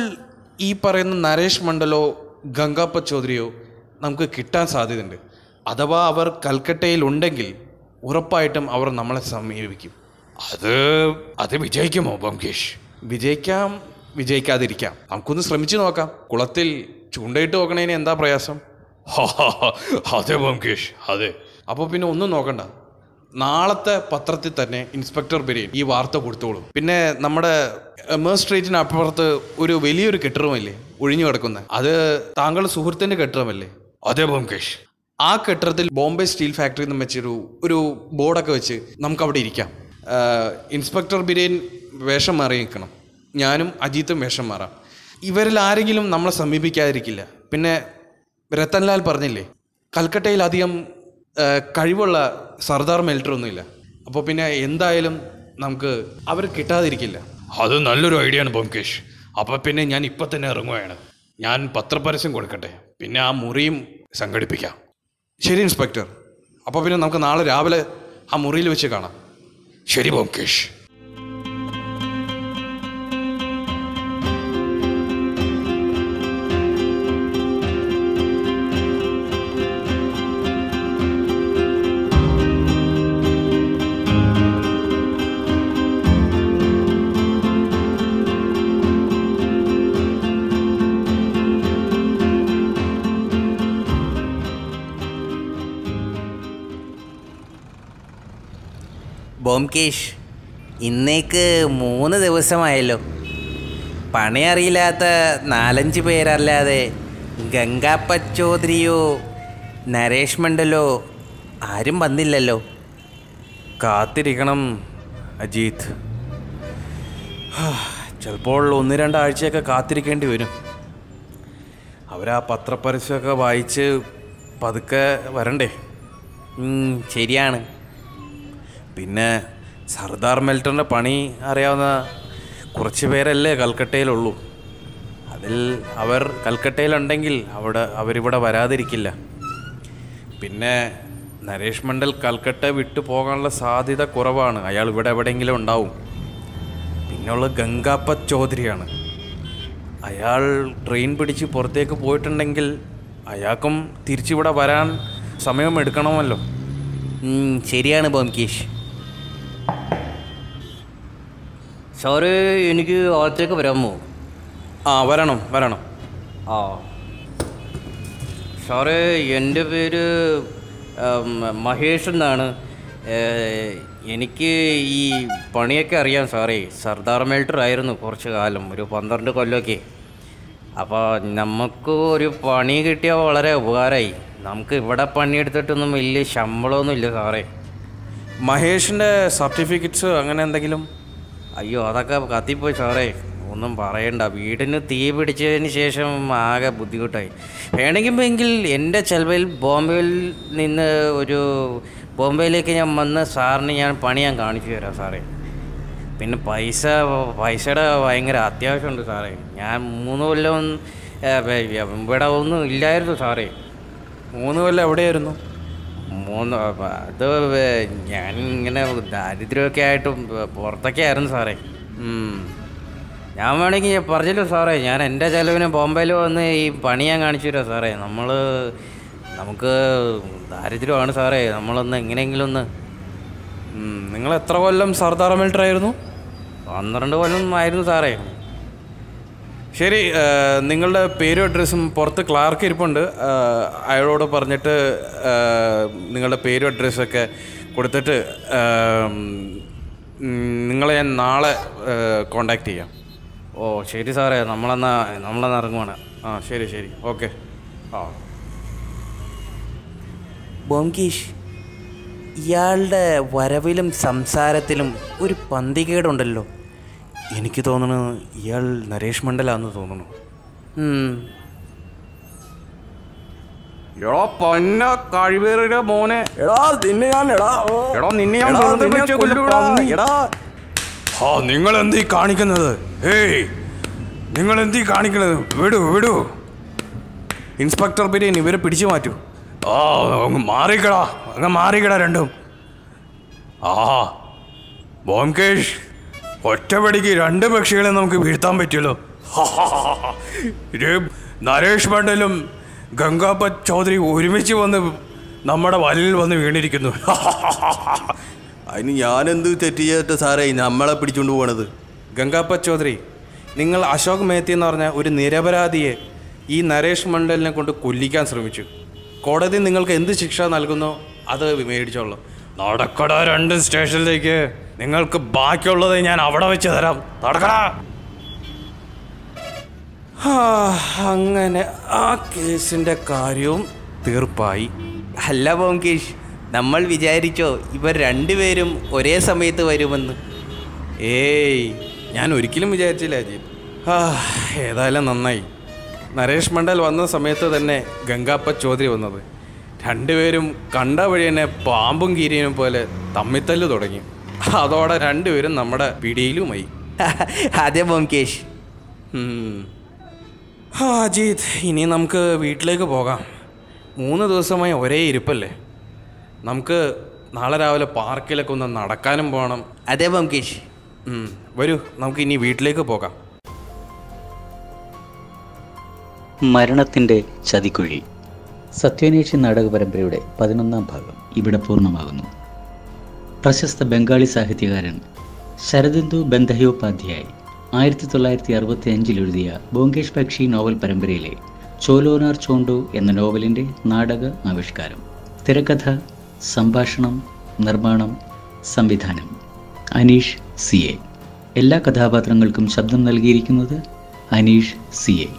ഈ പറയുന്ന നരേഷ് മണ്ഡലോ ഗംഗാപ്പ ചൗധരിയോ നമുക്ക് കിട്ടാൻ സാധ്യതയുണ്ട് അഥവാ അവർ കൽക്കട്ടയിൽ ഉണ്ടെങ്കിൽ ഉറപ്പായിട്ടും അവർ നമ്മളെ സമീപിക്കും അത് അത് വിജയിക്കുമോ ബംഗേഷ് വിജയിക്കാം വിജയിക്കാതിരിക്കാം നമുക്കൊന്ന് ശ്രമിച്ചു നോക്കാം കുളത്തിൽ ചൂണ്ടയിട്ട് നോക്കണേന് എന്താ പ്രയാസം അതെ ബംഗേഷ് അതെ അപ്പോൾ പിന്നെ ഒന്നും നോക്കണ്ട നാളത്തെ പത്രത്തിൽ തന്നെ ഇൻസ്പെക്ടർ ബിരേൻ ഈ വാർത്ത കൊടുത്തോളും പിന്നെ നമ്മുടെ മേഴ്സ്ട്രേറ്റിന് അപ്പുറത്ത് ഒരു വലിയൊരു കെട്ടിടമല്ലേ ഒഴിഞ്ഞു കിടക്കുന്നത് അത് താങ്കളുടെ സുഹൃത്തിൻ്റെ കെട്ടിടമല്ലേ അതെ ബംഗേഷ് ആ കെട്ടിടത്തിൽ ബോംബെ സ്റ്റീൽ ഫാക്ടറി എന്ന് വെച്ചൊരു ഒരു ബോർഡൊക്കെ വെച്ച് നമുക്ക് അവിടെ ഇരിക്കാം ഇൻസ്പെക്ടർ ബിരേൻ വേഷം മാറി നിൽക്കണം ഞാനും അജിത്തും വേഷം മാറാം ഇവരിൽ ആരെങ്കിലും നമ്മളെ സമീപിക്കാതിരിക്കില്ല പിന്നെ രത്തൻലാൽ പറഞ്ഞില്ലേ കൽക്കട്ടയിൽ അധികം കഴിവുള്ള സർദാർ മെൽറ്ററൊന്നുമില്ല അപ്പോൾ പിന്നെ എന്തായാലും നമുക്ക് അവർ കിട്ടാതിരിക്കില്ല അത് നല്ലൊരു ഐഡിയ ആണ് ബൊംകേഷ് അപ്പോൾ പിന്നെ ഞാൻ ഇപ്പം തന്നെ ഇറങ്ങുകയാണ് ഞാൻ പത്രപരസ്യം കൊടുക്കട്ടെ പിന്നെ ആ മുറിയും സംഘടിപ്പിക്കാം ശരി ഇൻസ്പെക്ടർ അപ്പോൾ പിന്നെ നമുക്ക് നാളെ രാവിലെ ആ മുറിയിൽ വെച്ച് കാണാം ശരി ബോംകേഷ് ഓംകേഷ് ഇന്നേക്ക് മൂന്ന് ദിവസമായല്ലോ പണി അറിയില്ലാത്ത നാലഞ്ച് പേരല്ലാതെ ഗംഗാപ്പ നരേഷ് മണ്ഡലോ ആരും വന്നില്ലല്ലോ കാത്തിരിക്കണം അജീത് ചിലപ്പോൾ ഒന്ന് രണ്ടാഴ്ചയൊക്കെ കാത്തിരിക്കേണ്ടി വരും അവരാ പത്രപരസ്യമൊക്കെ വായിച്ച് പതുക്കെ വരണ്ടേ ശരിയാണ് പിന്നെ സർദാർ മെൽട്ടറിൻ്റെ പണി അറിയാവുന്ന കുറച്ച് പേരല്ലേ കൽക്കട്ടയിലുള്ളൂ അതിൽ അവർ കൽക്കട്ടയിലുണ്ടെങ്കിൽ അവിടെ അവരിവിടെ വരാതിരിക്കില്ല പിന്നെ നരേഷ് മണ്ഡൽ കൽക്കട്ട വിട്ടു പോകാനുള്ള സാധ്യത കുറവാണ് അയാൾ ഇവിടെ എവിടെയെങ്കിലും ഉണ്ടാവും പിന്നെയുള്ള ഗംഗാപത് ചോദരിയാണ് അയാൾ ട്രെയിൻ പിടിച്ച് പുറത്തേക്ക് പോയിട്ടുണ്ടെങ്കിൽ അയാൾക്കും തിരിച്ചിവിടെ വരാൻ സമയം എടുക്കണമല്ലോ ശരിയാണ് ബോംകേഷ് സാറ് എനിക്ക് അകത്തേക്ക് വരാമോ ആ വരണം വരണം ആ സാറ് എൻ്റെ പേര് മഹേഷ് എന്നാണ് എനിക്ക് ഈ പണിയൊക്കെ അറിയാം സാറേ സർദാർ മെൽട്ടർ ആയിരുന്നു കുറച്ച് കാലം ഒരു പന്ത്രണ്ട് കൊല്ലമൊക്കെ അപ്പോൾ നമുക്ക് ഒരു പണി കിട്ടിയാൽ വളരെ ഉപകാരമായി നമുക്ക് ഇവിടെ പണിയെടുത്തിട്ടൊന്നും വലിയ ശമ്പളമൊന്നുമില്ല സാറേ മഹേഷിൻ്റെ സർട്ടിഫിക്കറ്റ്സ് അങ്ങനെ എന്തെങ്കിലും അയ്യോ അതൊക്കെ കത്തിപ്പോയി സാറേ ഒന്നും പറയണ്ട വീടിന് തീ പിടിച്ചതിന് ശേഷം ആകെ ബുദ്ധിമുട്ടായി വേണമെങ്കിൽ എങ്കിൽ എൻ്റെ ചെലവിൽ ബോംബെയിൽ നിന്ന് ഒരു ബോംബെയിലേക്ക് ഞാൻ വന്ന് സാറിന് ഞാൻ പണി ഞാൻ കാണിച്ചു തരാം സാറേ പിന്നെ പൈസ പൈസയുടെ ഭയങ്കര അത്യാവശ്യമുണ്ട് സാറേ ഞാൻ മൂന്ന് കൊല്ലം ഇവിടെ ഒന്നും ഇല്ലായിരുന്നു സാറേ മൂന്ന് കൊല്ലം എവിടെയായിരുന്നു മൂന്ന് അത് ഞാൻ ഇങ്ങനെ ദാരിദ്ര്യമൊക്കെ ആയിട്ടും പുറത്തൊക്കെ ആയിരുന്നു സാറേ ഞാൻ വേണമെങ്കിൽ പറഞ്ഞല്ലോ സാറേ ഞാൻ എൻ്റെ ചിലവിന് ബോംബെയിൽ വന്ന് ഈ പണി ഞാൻ കാണിച്ചു തരാം സാറേ നമ്മൾ നമുക്ക് ദാരിദ്ര്യമാണ് സാറേ നമ്മളൊന്ന് എങ്ങനെയെങ്കിലും ഒന്ന് നിങ്ങൾ എത്ര കൊല്ലം സർദാർ മിലിറ്ററി ആയിരുന്നു പന്ത്രണ്ട് കൊല്ലം ആയിരുന്നു സാറേ ശരി നിങ്ങളുടെ പേരും അഡ്രസ്സും പുറത്ത് ക്ലാർക്ക് ഇരിപ്പുണ്ട് അയാളോട് പറഞ്ഞിട്ട് നിങ്ങളുടെ പേരും അഡ്രസ്സൊക്കെ കൊടുത്തിട്ട് നിങ്ങളെ ഞാൻ നാളെ കോണ്ടാക്ട് ചെയ്യാം ഓ ശരി സാറേ നമ്മളെന്നാ നമ്മളെന്നാ ഇറങ്ങുവാണ് ആ ശരി ശരി ഓക്കെ ആ ബോംകീഷ് ഇയാളുടെ വരവിലും സംസാരത്തിലും ഒരു പന്തികേടുണ്ടല്ലോ എനിക്ക് തോന്നണു ഇയാൾ നരേഷ് മണ്ഡലാന്ന് തോന്നുന്നു എടാ പന്ന കഴിവേറിയ മോനെ എടാ നിന്നെ ഞാൻ എടാ എടാ നിന്നെ ഞാൻ എടാ ആ നിങ്ങൾ എന്തീ കാണിക്കുന്നത് ഏയ് നിങ്ങൾ എന്തീ കാണിക്കുന്നത് വിടു വിടു ഇൻസ്പെക്ടർ ബിരിയാണി ഇവരെ പിടിച്ചു മാറ്റൂ ആ അങ്ങ് മാറിക്കടാ അങ്ങ് മാറിക്കടാ രണ്ടും ആ ബോംകേഷ് ഒറ്റപടിക്ക് രണ്ട് പക്ഷികളെ നമുക്ക് വീഴ്ത്താൻ പറ്റുമല്ലോ നരേഷ് മണ്ഡലും ഗംഗാപത് ചൗധരി ഒരുമിച്ച് വന്ന് നമ്മുടെ വലയിൽ വന്ന് വീണിരിക്കുന്നു അതിന് ഞാനെന്ത് തെറ്റ് സാറേ നമ്മളെ പിടിച്ചുകൊണ്ട് പോകണത് ഗംഗാപത് ചൗധരി നിങ്ങൾ അശോക് മേത്തി എന്ന് പറഞ്ഞ ഒരു നിരപരാധിയെ ഈ നരേഷ് മണ്ഡലിനെ കൊണ്ട് കൊല്ലിക്കാൻ ശ്രമിച്ചു കോടതി നിങ്ങൾക്ക് എന്ത് ശിക്ഷ നൽകുന്നോ അത് മേടിച്ചോളൂ നടക്കട രണ്ട് സ്റ്റേഷനിലേക്ക് നിങ്ങൾക്ക് ബാക്കിയുള്ളത് ഞാൻ അവിടെ വെച്ച് തരാം നടക്കടാ അങ്ങനെ ആ കേസിൻ്റെ കാര്യവും തീർപ്പായി അല്ല ബോംകേഷ് നമ്മൾ വിചാരിച്ചോ ഇവർ രണ്ടുപേരും ഒരേ സമയത്ത് വരുമെന്ന് ഏയ് ഞാൻ ഒരിക്കലും വിചാരിച്ചില്ല അജിത് ആ ഏതായാലും നന്നായി നരേഷ് മണ്ഡൽ വന്ന സമയത്ത് തന്നെ ഗംഗാപ്പ ചോദ്യം വന്നത് രണ്ടുപേരും കണ്ട വഴി തന്നെ പാമ്പും കീരിയനും പോലെ തമ്മിത്തല്ല് തുടങ്ങി അതോടെ രണ്ടുപേരും നമ്മുടെ പിടിയിലുമായി അതെ ബോംകേഷ് അജീത് ഇനി നമുക്ക് വീട്ടിലേക്ക് പോകാം മൂന്ന് ദിവസമായി ഒരേ ഇരിപ്പല്ലേ നമുക്ക് നാളെ രാവിലെ പാർക്കിലൊക്കെ ഒന്ന് നടക്കാനും പോകണം അതെ ബോംകേഷ് വരൂ നമുക്ക് ഇനി വീട്ടിലേക്ക് പോകാം മരണത്തിൻ്റെ ചതിക്കുഴി സത്യോനേഷി നാടക പരമ്പരയുടെ പതിനൊന്നാം ഭാഗം ഇവിടെ പൂർണ്ണമാകുന്നു പ്രശസ്ത ബംഗാളി സാഹിത്യകാരൻ ശരദിന്ദു ബന്ധയോപാധ്യായ് ആയിരത്തി തൊള്ളായിരത്തി അറുപത്തി അഞ്ചിൽ എഴുതിയ ബോങ്കേഷ് പക്ഷി നോവൽ പരമ്പരയിലെ ചോലോനാർ ചോണ്ടോ എന്ന നോവലിൻ്റെ നാടക ആവിഷ്കാരം തിരക്കഥ സംഭാഷണം നിർമ്മാണം സംവിധാനം അനീഷ് സി എ എല്ലാ കഥാപാത്രങ്ങൾക്കും ശബ്ദം നൽകിയിരിക്കുന്നത് അനീഷ് സി എ